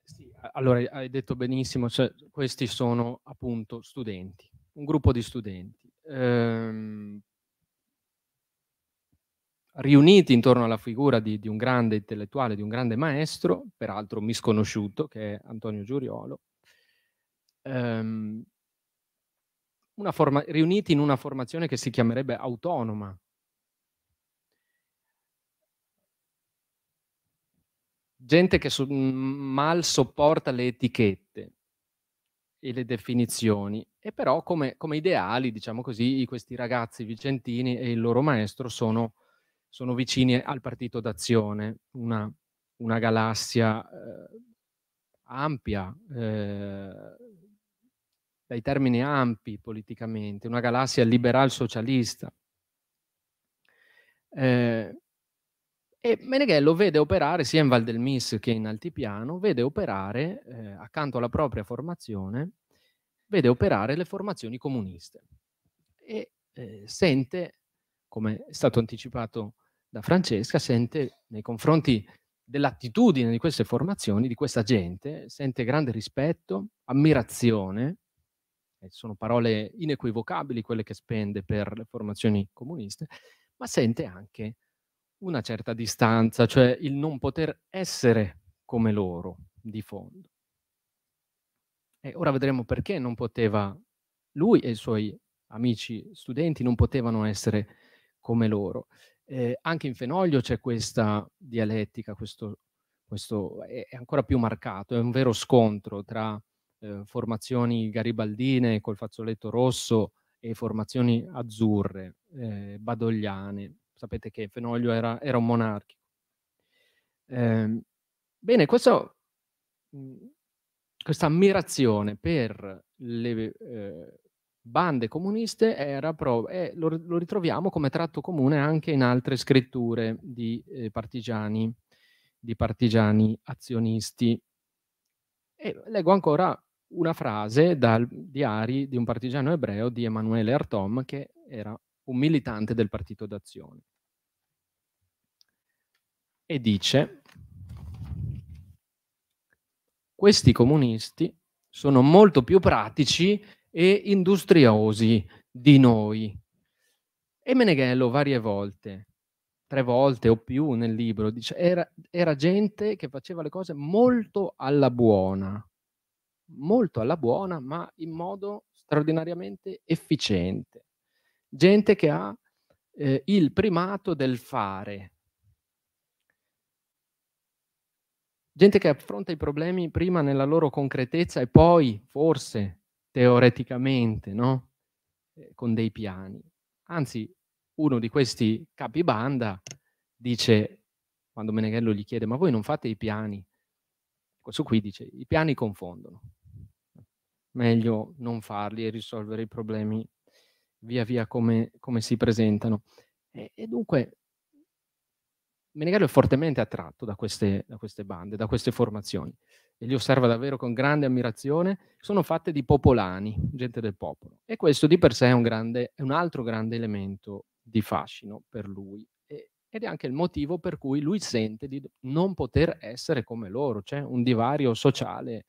Sì, allora hai detto benissimo, cioè, questi sono appunto studenti, un gruppo di studenti. Ehm, riuniti intorno alla figura di, di, un grande intellettuale, di un grande maestro, peraltro misconosciuto, che è Antonio Giuriolo, ehm, forma, riuniti in una formazione che si chiamerebbe autonoma. Gente che so, mal sopporta le etichette e le definizioni, e però come, come ideali, diciamo così, questi ragazzi vicentini e il loro maestro sono, sono vicini al partito d'azione, una, una galassia eh, ampia, eh, dai termini ampi politicamente, una galassia liberal-socialista. Eh, e Meneghello vede operare, sia in Val del Mis che in Altipiano, vede operare, eh, accanto alla propria formazione, vede operare le formazioni comuniste. E eh, sente, come è stato anticipato da Francesca, sente nei confronti dell'attitudine di queste formazioni, di questa gente, sente grande rispetto, ammirazione, sono parole inequivocabili quelle che spende per le formazioni comuniste, ma sente anche una certa distanza, cioè il non poter essere come loro di fondo. E ora vedremo perché non poteva, lui e i suoi amici studenti non potevano essere come loro. Eh, anche in Fenoglio c'è questa dialettica, questo, questo è ancora più marcato, è un vero scontro tra eh, formazioni garibaldine col fazzoletto rosso e formazioni azzurre, eh, badogliane. Sapete che Fenoglio era, era un monarchico. Eh, bene, questo, mhmm, questa ammirazione per le ehm, bande comuniste era pro, eh, lo, lo, ritroviamo come tratto comune anche in altre scritture di eh, partigiani, di partigiani azionisti. E leggo ancora una frase dal diari di un partigiano ebreo di Emanuele Artom, che era un militante del Partito d'Azione. E dice, questi comunisti sono molto più pratici e industriosi di noi. E Meneghello varie volte, tre volte o più nel libro, dice, era, era gente che faceva le cose molto alla buona, molto alla buona, ma in modo straordinariamente efficiente. Gente che ha eh, il primato del fare. Gente che affronta i problemi prima nella loro concretezza e poi, forse, teoreticamente, no? eh, con dei piani. Anzi, uno di questi capi banda dice, quando Meneghello gli chiede, ma voi non fate i piani? Questo qui dice, i piani confondono meglio non farli e risolvere i problemi via via come, come si presentano. E, e dunque Menegallo è fortemente attratto da queste, da queste, bande, da queste formazioni e li osserva davvero con grande ammirazione, sono fatte di popolani, gente del popolo. E questo di per sé è un, grande, è un altro grande elemento di fascino per lui e, ed è anche il motivo per cui lui sente di non poter essere come loro, c'è cioè un divario sociale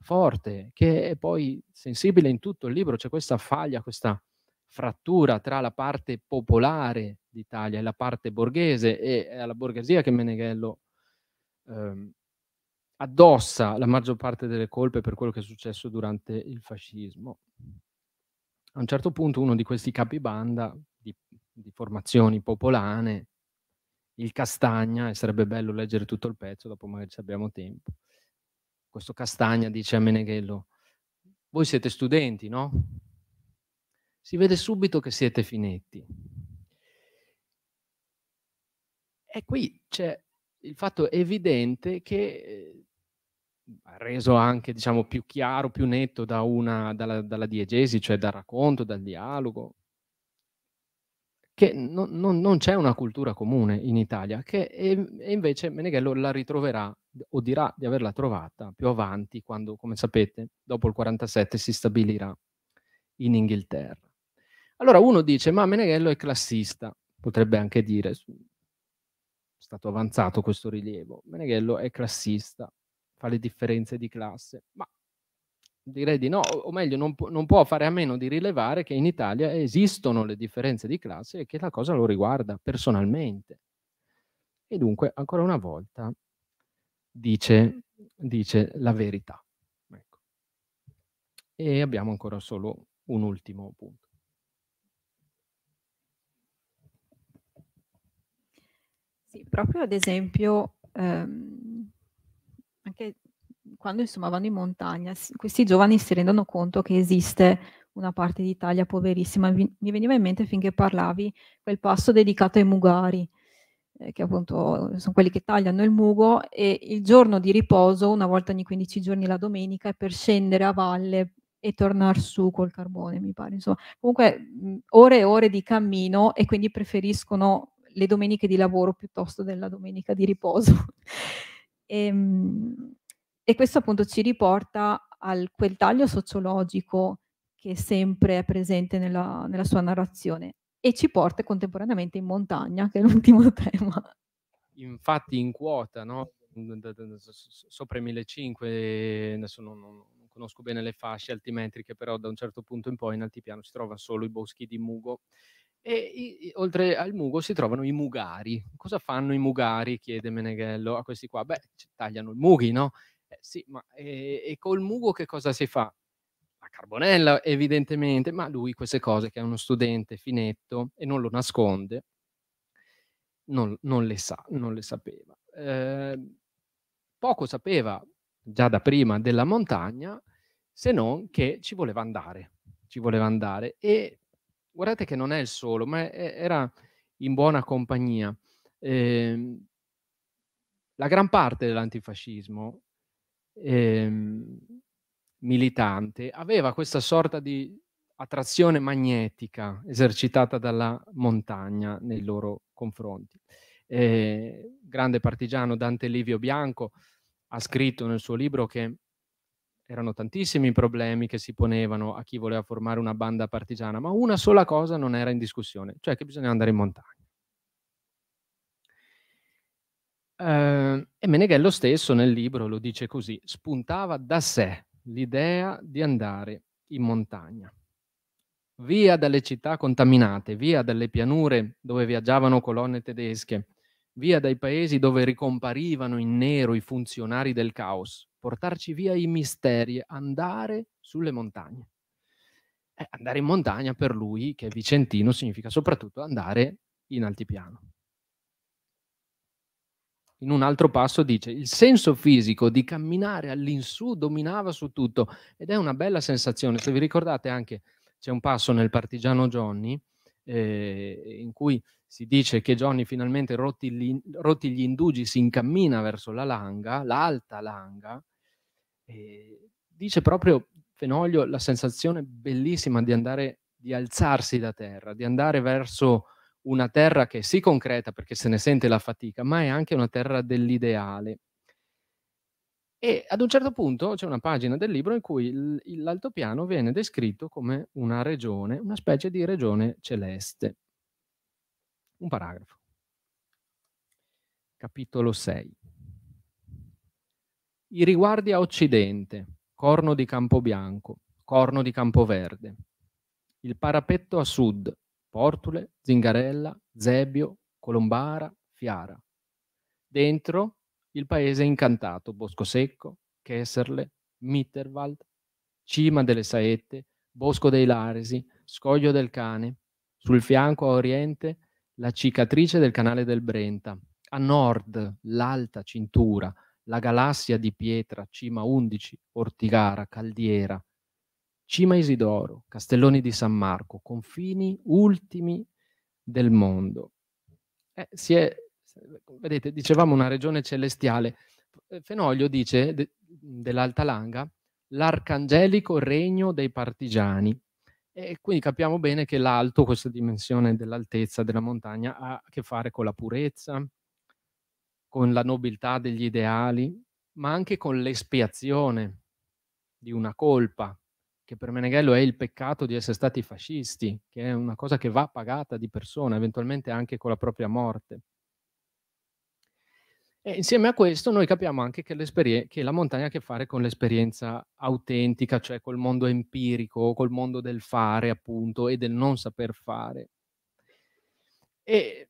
forte, che è poi sensibile in tutto il libro, c'è questa faglia, questa frattura tra la parte popolare d'Italia e la parte borghese e è alla borghesia che Meneghello ehm, addossa la maggior parte delle colpe per quello che è successo durante il fascismo. A un certo punto uno di questi capibanda di, di formazioni popolane, il Castagna, e sarebbe bello leggere tutto il pezzo, dopo magari abbiamo tempo, questo Castagna dice a Meneghello, voi siete studenti, no? Si vede subito che siete finetti. E qui c'è il fatto evidente che, eh, reso anche diciamo, più chiaro, più netto da una, dalla, dalla diegesi, cioè dal racconto, dal dialogo, che no, no, non c'è una cultura comune in Italia, che e, ehm, e invece Meneghello la ritroverà o dirà di averla trovata più avanti, quando, come sapete, dopo il 47 si stabilirà in Inghilterra. Allora uno dice, ma Meneghello è classista, potrebbe anche dire, è stato avanzato questo rilievo, Meneghello è classista, fa le differenze di classe, ma Direi di no, o meglio, non, non può fare a meno di rilevare che in Italia esistono le differenze di classe e che la cosa lo riguarda personalmente. E dunque, ancora una volta, dice, dice la verità. Ecco. E abbiamo ancora solo un ultimo punto. Sì, proprio ad esempio, ehm, anche quando insomma vanno in montagna, questi giovani si rendono conto che esiste una parte d'Italia poverissima. Mi veniva in mente finché parlavi quel passo dedicato ai mugari, eh, che appunto sono quelli che tagliano il mugo e il giorno di riposo, una volta ogni 15 giorni la domenica, è per scendere a valle e tornare su col carbone, mi pare. Insomma, comunque ore e ore di cammino e quindi preferiscono le domeniche di lavoro piuttosto della domenica di riposo. e, ehm, e questo appunto ci riporta a quel taglio sociologico che sempre è presente nella, nella sua narrazione e ci porta contemporaneamente in montagna, che è l'ultimo tema. Infatti in quota, no? sopra i 1500, adesso non, non, conosco bene le fasce altimetriche, però da un certo punto in poi in altipiano si trovano solo i boschi di mugo e, e oltre al mugo si trovano i mugari. Cosa fanno i mugari? chiede Meneghello a questi qua. Beh, tagliano i mughi, no? Eh, sì, ma e, ehm, e col mugo che cosa si fa? La carbonella, evidentemente, ma lui queste cose, che è uno studente finetto e non lo nasconde, non, non le sa, non le sapeva. Eh, poco sapeva già da prima della montagna, se non che ci voleva andare, ci voleva andare. E guardate che non è il solo, ma è, era in buona compagnia. Eh, la gran parte dell'antifascismo ehm, militante, aveva questa sorta di attrazione magnetica esercitata dalla montagna nei loro confronti. Eh, grande partigiano Dante Livio Bianco ha scritto nel suo libro che erano tantissimi i problemi che si ponevano a chi voleva formare una banda partigiana, ma una sola cosa non era in discussione, cioè che bisogna andare in montagna. Eh, e Meneghello stesso nel libro lo dice così, spuntava da sé l'idea di andare in montagna. Via dalle città contaminate, via dalle pianure dove viaggiavano colonne tedesche, via dai paesi dove ricomparivano in nero i funzionari del caos, portarci via i misteri, andare sulle montagne. Eh, andare in montagna per lui, che è vicentino, significa soprattutto andare in altipiano in un altro passo dice, il senso fisico di camminare all'insù dominava su tutto ed è una bella sensazione. Se vi ricordate anche c'è un passo nel Partigiano Johnny eh, in cui si dice che Johnny finalmente rotti gli, rotti gli indugi, si incammina verso la langa, l'alta langa, e dice proprio Fenoglio la sensazione bellissima di andare, di alzarsi da terra, di andare verso una terra che è sì concreta perché se ne sente la fatica, ma è anche una terra dell'ideale. E ad un certo punto c'è una pagina del libro in cui l'altopiano viene descritto come una regione, una specie di regione celeste. Un paragrafo. Capitolo 6. I riguardi a occidente, corno di Campobianco, corno di Campoverde. Il parapetto a sud, Portule, Zingarella, Zebbio, Colombara, Fiara. Dentro il paese incantato, Bosco Secco, Kesserle, Mitterwald, Cima delle Saette, Bosco dei Laresi, Scoglio del Cane. Sul fianco a oriente la cicatrice del canale del Brenta. A nord l'alta cintura, la galassia di pietra, Cima 11, Ortigara, Caldiera, Cima Isidoro, Castelloni di San Marco, confini ultimi del mondo. Eh, è, vedete, dicevamo una regione celestiale. Eh, Fenoglio dice de, dell'Alta Langa l'arcangelico regno dei partigiani. E quindi capiamo bene che l'alto, questa dimensione dell'altezza della montagna, ha a che fare con la purezza, con la nobiltà degli ideali, ma anche con l'espiazione di una colpa, che per Meneghello è il peccato di essere stati fascisti, che è una cosa che va pagata di persona, eventualmente anche con la propria morte. E insieme a questo noi capiamo anche che, che, la montagna ha a che fare con l'esperienza autentica, cioè col mondo empirico, col mondo del fare appunto e del non saper fare. E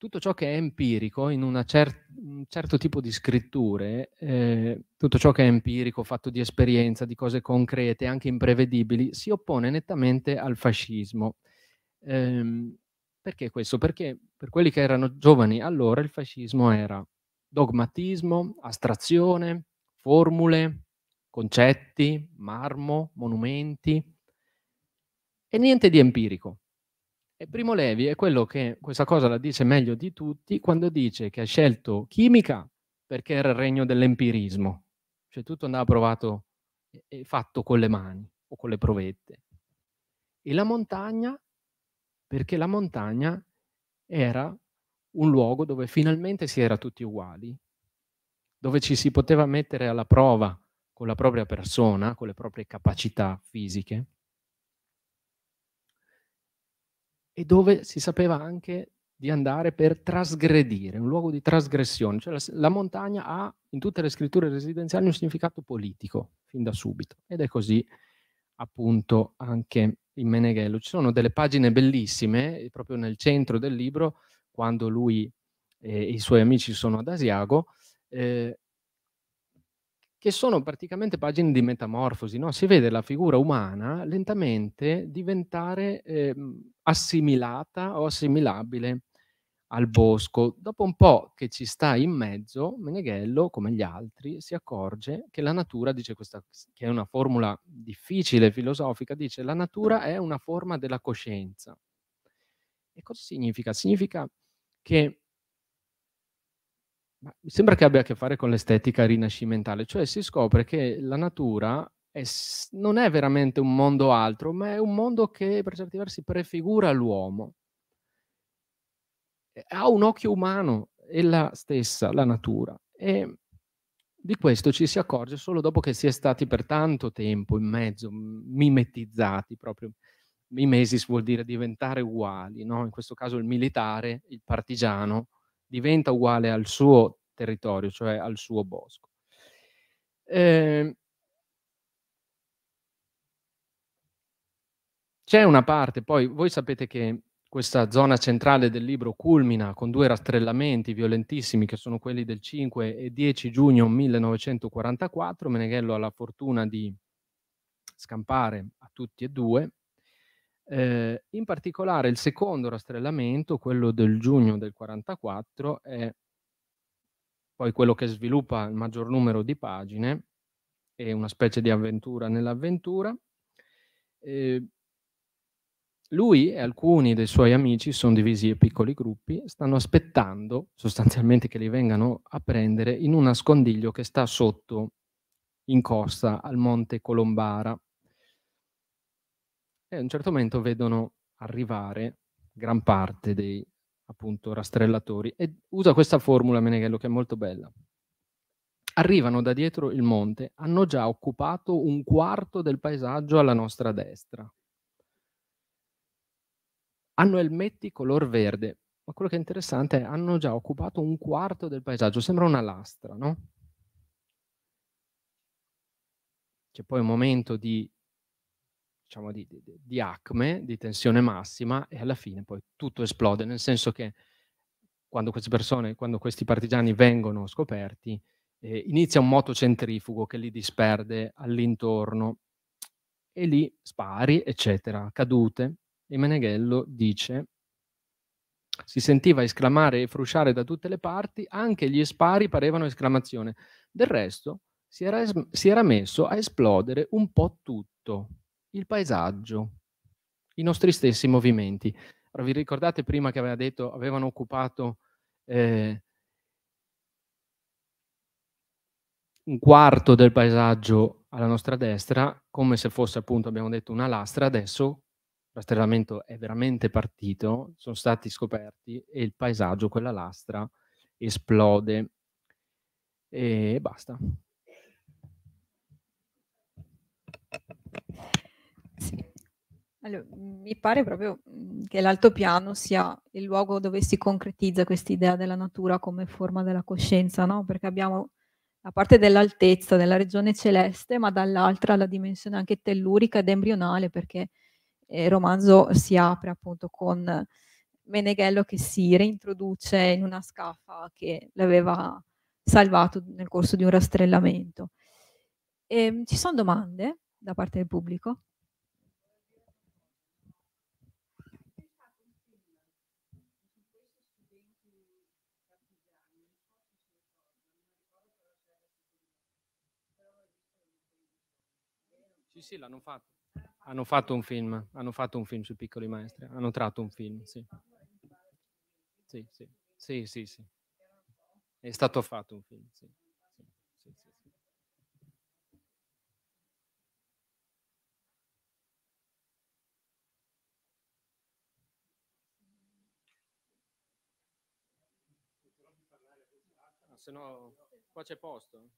tutto ciò che è empirico in una cer un certo tipo di scritture, eh, tutto ciò che è empirico, fatto di esperienza, di cose concrete, anche imprevedibili, si oppone nettamente al fascismo. Eh, perché questo? Perché per quelli che erano giovani allora il fascismo era dogmatismo, astrazione, formule, concetti, marmo, monumenti e niente di empirico. E Primo Levi è quello che questa cosa la dice meglio di tutti quando dice che ha scelto chimica perché era il regno dell'empirismo, cioè tutto andava provato e fatto con le mani o con le provette. E la montagna perché la montagna era un luogo dove finalmente si era tutti uguali, dove ci si poteva mettere alla prova con la propria persona, con le proprie capacità fisiche e dove si sapeva anche di andare per trasgredire, un luogo di trasgressione. Cioè la, la, montagna ha in tutte le scritture residenziali un significato politico fin da subito ed è così appunto anche in Meneghello. Ci sono delle pagine bellissime eh, proprio nel centro del libro quando lui e i suoi amici sono ad Asiago eh, che sono praticamente pagine di metamorfosi, no? si vede la figura umana lentamente diventare eh, assimilata o assimilabile al bosco. Dopo un po' che ci sta in mezzo, Meneghello, come gli altri, si accorge che la natura, dice questa, che è una formula difficile, filosofica, dice la natura è una forma della coscienza. E cosa significa? Significa che mi sembra che abbia a che fare con l'estetica rinascimentale, cioè si scopre che la natura è, non è veramente un mondo altro, ma è un mondo che per certi versi prefigura l'uomo. Ha un occhio umano, è la stessa, la natura. E di questo ci si accorge solo dopo che si è stati per tanto tempo in mezzo, mimetizzati proprio. Mimesis vuol dire diventare uguali, no? in questo caso il militare, il partigiano, diventa uguale al suo territorio, cioè al suo bosco. Eh, c'è una parte, poi voi sapete che questa zona centrale del libro culmina con due rastrellamenti violentissimi che sono quelli del 5 e 10 giugno 1944. Meneghello ha la fortuna di scampare a tutti e due. Eh, in particolare il secondo rastrellamento, quello del giugno del 44, è poi quello che sviluppa il maggior numero di pagine, è una specie di avventura nell'avventura. Eh, lui e alcuni dei suoi amici, sono divisi in piccoli gruppi, stanno aspettando sostanzialmente che li vengano a prendere in un nascondiglio che sta sotto in costa al Monte Colombara, e a un certo momento vedono arrivare gran parte dei appunto rastrellatori e usa questa formula Meneghello che è molto bella. Arrivano da dietro il monte, hanno già occupato un quarto del paesaggio alla nostra destra. Hanno elmetti color verde, ma quello che è interessante è che hanno già occupato un quarto del paesaggio, sembra una lastra, no? C'è poi un momento di diciamo, di, di, di, acme, di tensione massima e alla fine poi tutto esplode, nel senso che quando queste persone, quando questi partigiani vengono scoperti, eh, inizia un moto centrifugo che li disperde all'intorno e lì spari, eccetera, cadute. E Meneghello dice, si sentiva esclamare e frusciare da tutte le parti, anche gli spari parevano esclamazione. Del resto si era, es- si era messo a esplodere un po' tutto, il paesaggio, i nostri stessi movimenti. Ora, vi ricordate prima che aveva detto, avevano occupato eh, un quarto del paesaggio alla nostra destra, come se fosse appunto, abbiamo detto, una lastra, adesso rastrellamento è veramente partito, sono stati scoperti e il paesaggio, quella lastra, esplode e basta. Sì. Allora, mm, mi pare proprio mm, che l'altopiano sia il luogo dove si concretizza questa idea della natura come forma della coscienza, no? Perché abbiamo la parte dell'altezza della regione celeste, ma dall'altra la dimensione anche tellurica ed embrionale, perché il eh, romanzo si apre appunto con Meneghello che si reintroduce in una scafa che l'aveva salvato nel corso di un rastrellamento. E, ehm, ci sono domande da parte del pubblico? Sì, sì, l'hanno fatto. Hanno fatto un film, hanno fatto un film sui piccoli maestri, hanno tratto un film, sì. Sì, sì, sì, sì. sì. È stato fatto un film, sì. Ah, se no qua c'è posto.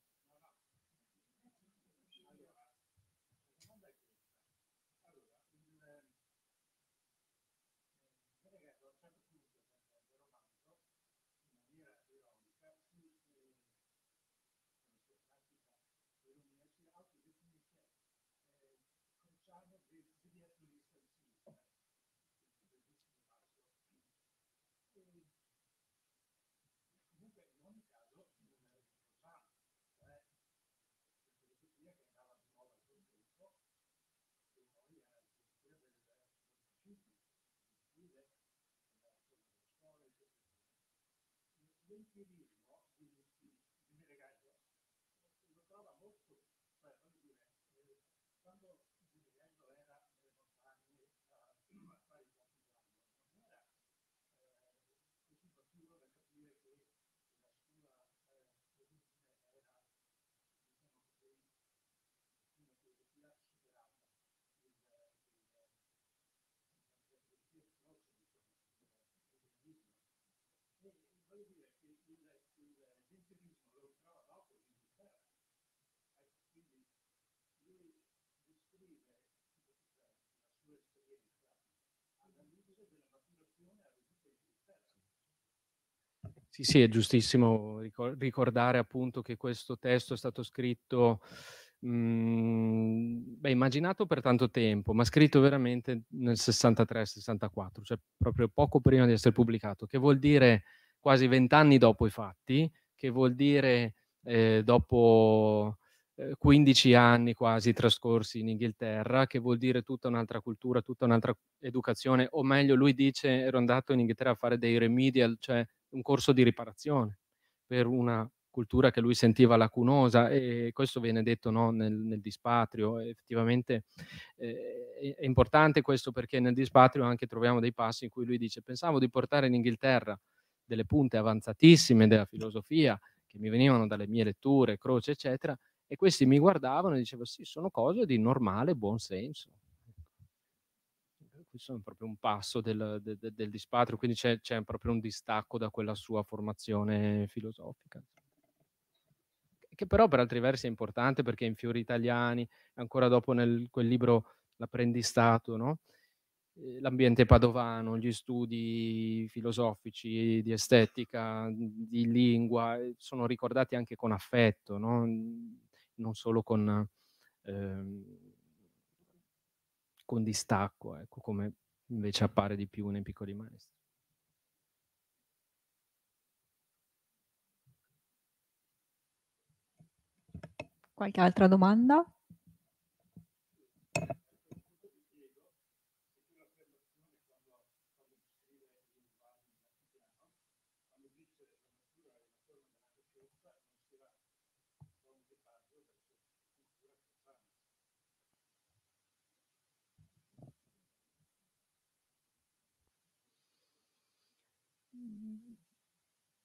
think you need Sì, sì, è giustissimo ricordare appunto che questo testo è stato scritto, mh, mm, beh, immaginato per tanto tempo, ma scritto veramente nel 63-64, cioè proprio poco prima di essere pubblicato, che vuol dire quasi vent'anni dopo i fatti, che vuol dire eh, dopo 15 eh, anni quasi trascorsi in Inghilterra, che vuol dire tutta un'altra cultura, tutta un'altra educazione, o meglio lui dice ero andato in Inghilterra a fare dei remedial, cioè un corso di riparazione per una cultura che lui sentiva lacunosa e questo viene detto no, nel, nel, dispatrio. Effettivamente eh, è importante questo perché nel dispatrio anche troviamo dei passi in cui lui dice pensavo di portare in Inghilterra delle punte avanzatissime della filosofia che mi venivano dalle mie letture, croce eccetera, e questi mi guardavano e dicevano, sì, sono cose di normale buon senso. Ecco, qui sono proprio un passo del, del, del dispatrio, quindi c'è, c'è proprio un distacco da quella sua formazione filosofica che però per altri versi è importante perché in Fiori Italiani, ancora dopo nel, quel libro L'apprendistato, no? Eh, l'ambiente padovano, gli studi filosofici, di estetica, di lingua, eh, sono ricordati anche con affetto. No? non solo con, eh, con distacco, ecco, come invece appare di più nei piccoli maestri. Qualche altra domanda?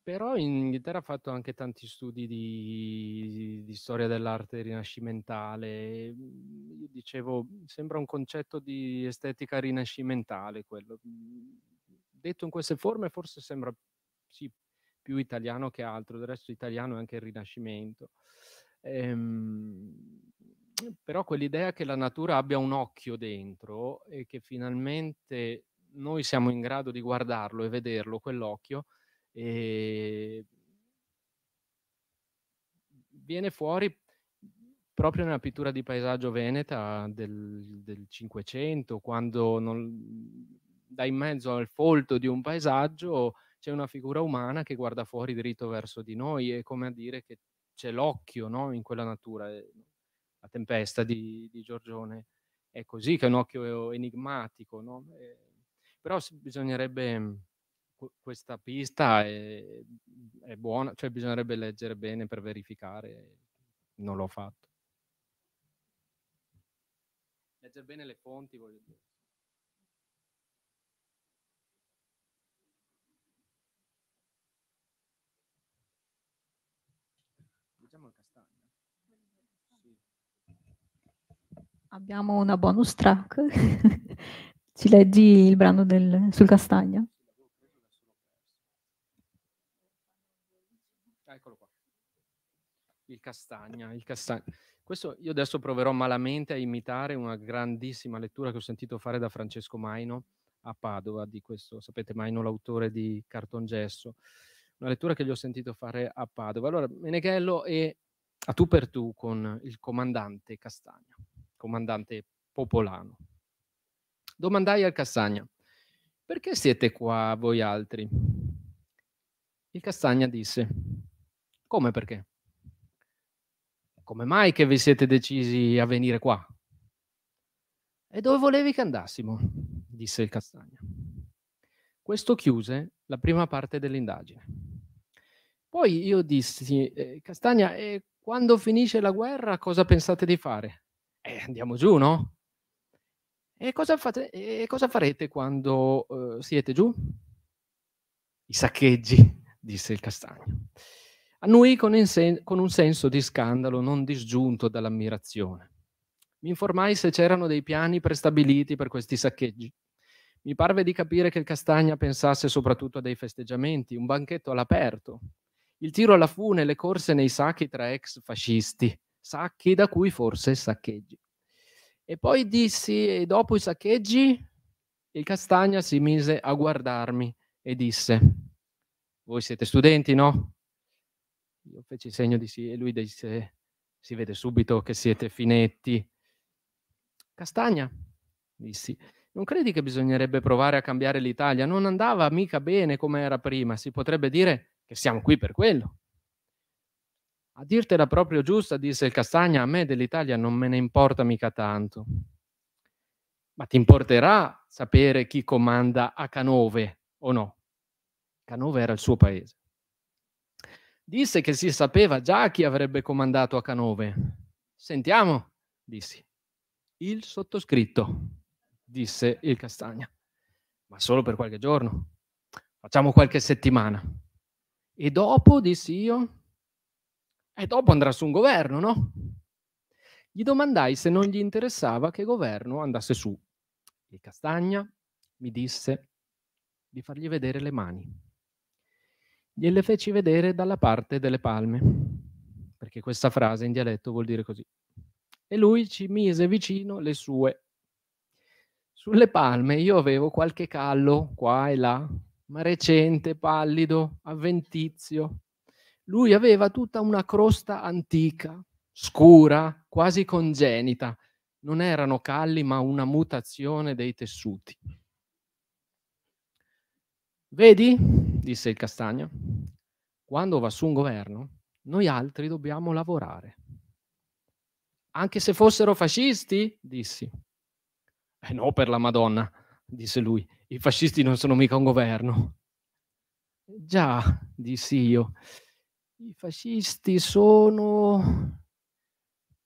Però in Inghilterra ha fatto anche tanti studi di, di storia dell'arte rinascimentale. Io dicevo, sembra un concetto di estetica rinascimentale quello. Detto in queste forme forse sembra sì, più italiano che altro, del resto italiano è anche il Rinascimento. Ehm, però quell'idea che la natura abbia un occhio dentro e che finalmente noi siamo in grado di guardarlo e vederlo, quell'occhio, e viene fuori proprio nella pittura di paesaggio veneta del, Cinquecento, quando non, da in mezzo al folto di un paesaggio c'è una figura umana che guarda fuori dritto verso di noi e come a dire che c'è l'occhio no? in quella natura. La tempesta di, di Giorgione è così, che è un occhio enigmatico, no? è, però bisognerebbe mhmm, questa pista è, mhmm, è, buona, cioè bisognerebbe leggere bene per verificare, non l'ho fatto. Leggere bene le fonti, voglio dire. Abbiamo una bonus track Ci leggi il brano del, sul castagno? Eccolo qua. Il castagna, il castagna. Questo io adesso proverò malamente a imitare una grandissima lettura che ho sentito fare da Francesco Maino a Padova di questo, sapete Maino l'autore di Cartongesso, una lettura che gli ho sentito fare a Padova. Allora, Meneghello è a tu per tu con il comandante Castagna, comandante popolano domandai al Castagna, perché siete qua voi altri? Il Castagna disse, come perché? Come mai che vi siete decisi a venire qua? E dove volevi che andassimo? disse il Castagna. Questo chiuse la prima parte dell'indagine. Poi io dissi, eh, Castagna, e eh, quando finisce la guerra cosa pensate di fare? Eh, andiamo giù, no? E cosa, fate, e cosa farete quando uh, siete giù? I saccheggi, disse il castagno. Annui con, sen- con un senso di scandalo non disgiunto dall'ammirazione. Mi informai se c'erano dei piani prestabiliti per questi saccheggi. Mi parve di capire che il Castagna pensasse soprattutto a dei festeggiamenti, un banchetto all'aperto, il tiro alla fune, le corse nei sacchi tra ex fascisti, sacchi da cui forse saccheggi. E poi dissi, e dopo i saccheggi, il castagna si mise a guardarmi e disse, voi siete studenti, no? Io feci segno di sì e lui disse, si vede subito che siete finetti. Castagna, dissi, non credi che bisognerebbe provare a cambiare l'Italia? Non andava mica bene come era prima, si potrebbe dire che siamo qui per quello. A dirtela proprio giusta, disse il Castagna, a me dell'Italia non me ne importa mica tanto. Ma ti importerà sapere chi comanda a Canove o no? Canove era il suo paese. Disse che si sapeva già chi avrebbe comandato a Canove. Sentiamo, dissi. Il sottoscritto, disse il Castagna. Ma solo per qualche giorno. Facciamo qualche settimana. E dopo, dissi io, e dopo andrà su un governo, no? Gli domandai se non gli interessava che governo andasse su. Il Castagna mi disse di fargli vedere le mani. Gliele feci vedere dalla parte delle palme, perché questa frase in dialetto vuol dire così. E lui ci mise vicino le sue. Sulle palme io avevo qualche callo qua e là, ma recente, pallido, avventizio, lui aveva tutta una crosta antica, scura, quasi congenita. Non erano calli, ma una mutazione dei tessuti. Vedi, disse il castagno, quando va su un governo, noi altri dobbiamo lavorare. Anche se fossero fascisti, dissi. Eh no, per la Madonna, disse lui, i fascisti non sono mica un governo. Già, dissi io, i fascisti sono...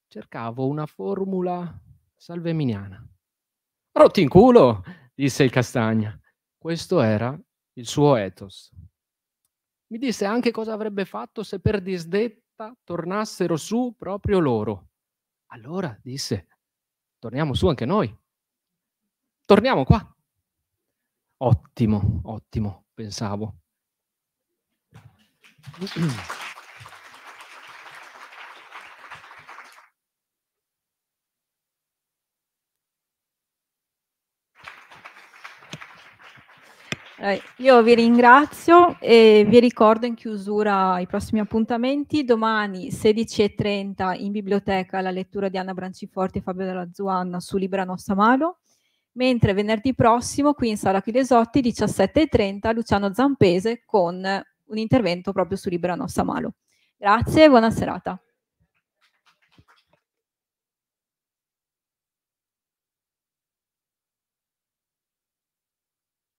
Cercavo una formula salveminiana. Rotti in culo, disse il castagna. Questo era il suo ethos. Mi disse anche cosa avrebbe fatto se per disdetta tornassero su proprio loro. Allora disse, torniamo su anche noi. Torniamo qua. Ottimo, ottimo, pensavo. Eh, io vi ringrazio e vi ricordo in chiusura i prossimi appuntamenti. Domani 16.30 in biblioteca la lettura di Anna Branciforti e Fabio della Zuanna su Libra Nostra Malo, mentre venerdì prossimo qui in Sala Chilesotti 17.30 Luciano Zampese con un intervento proprio su Libra Nostra Malo. Grazie e buona serata.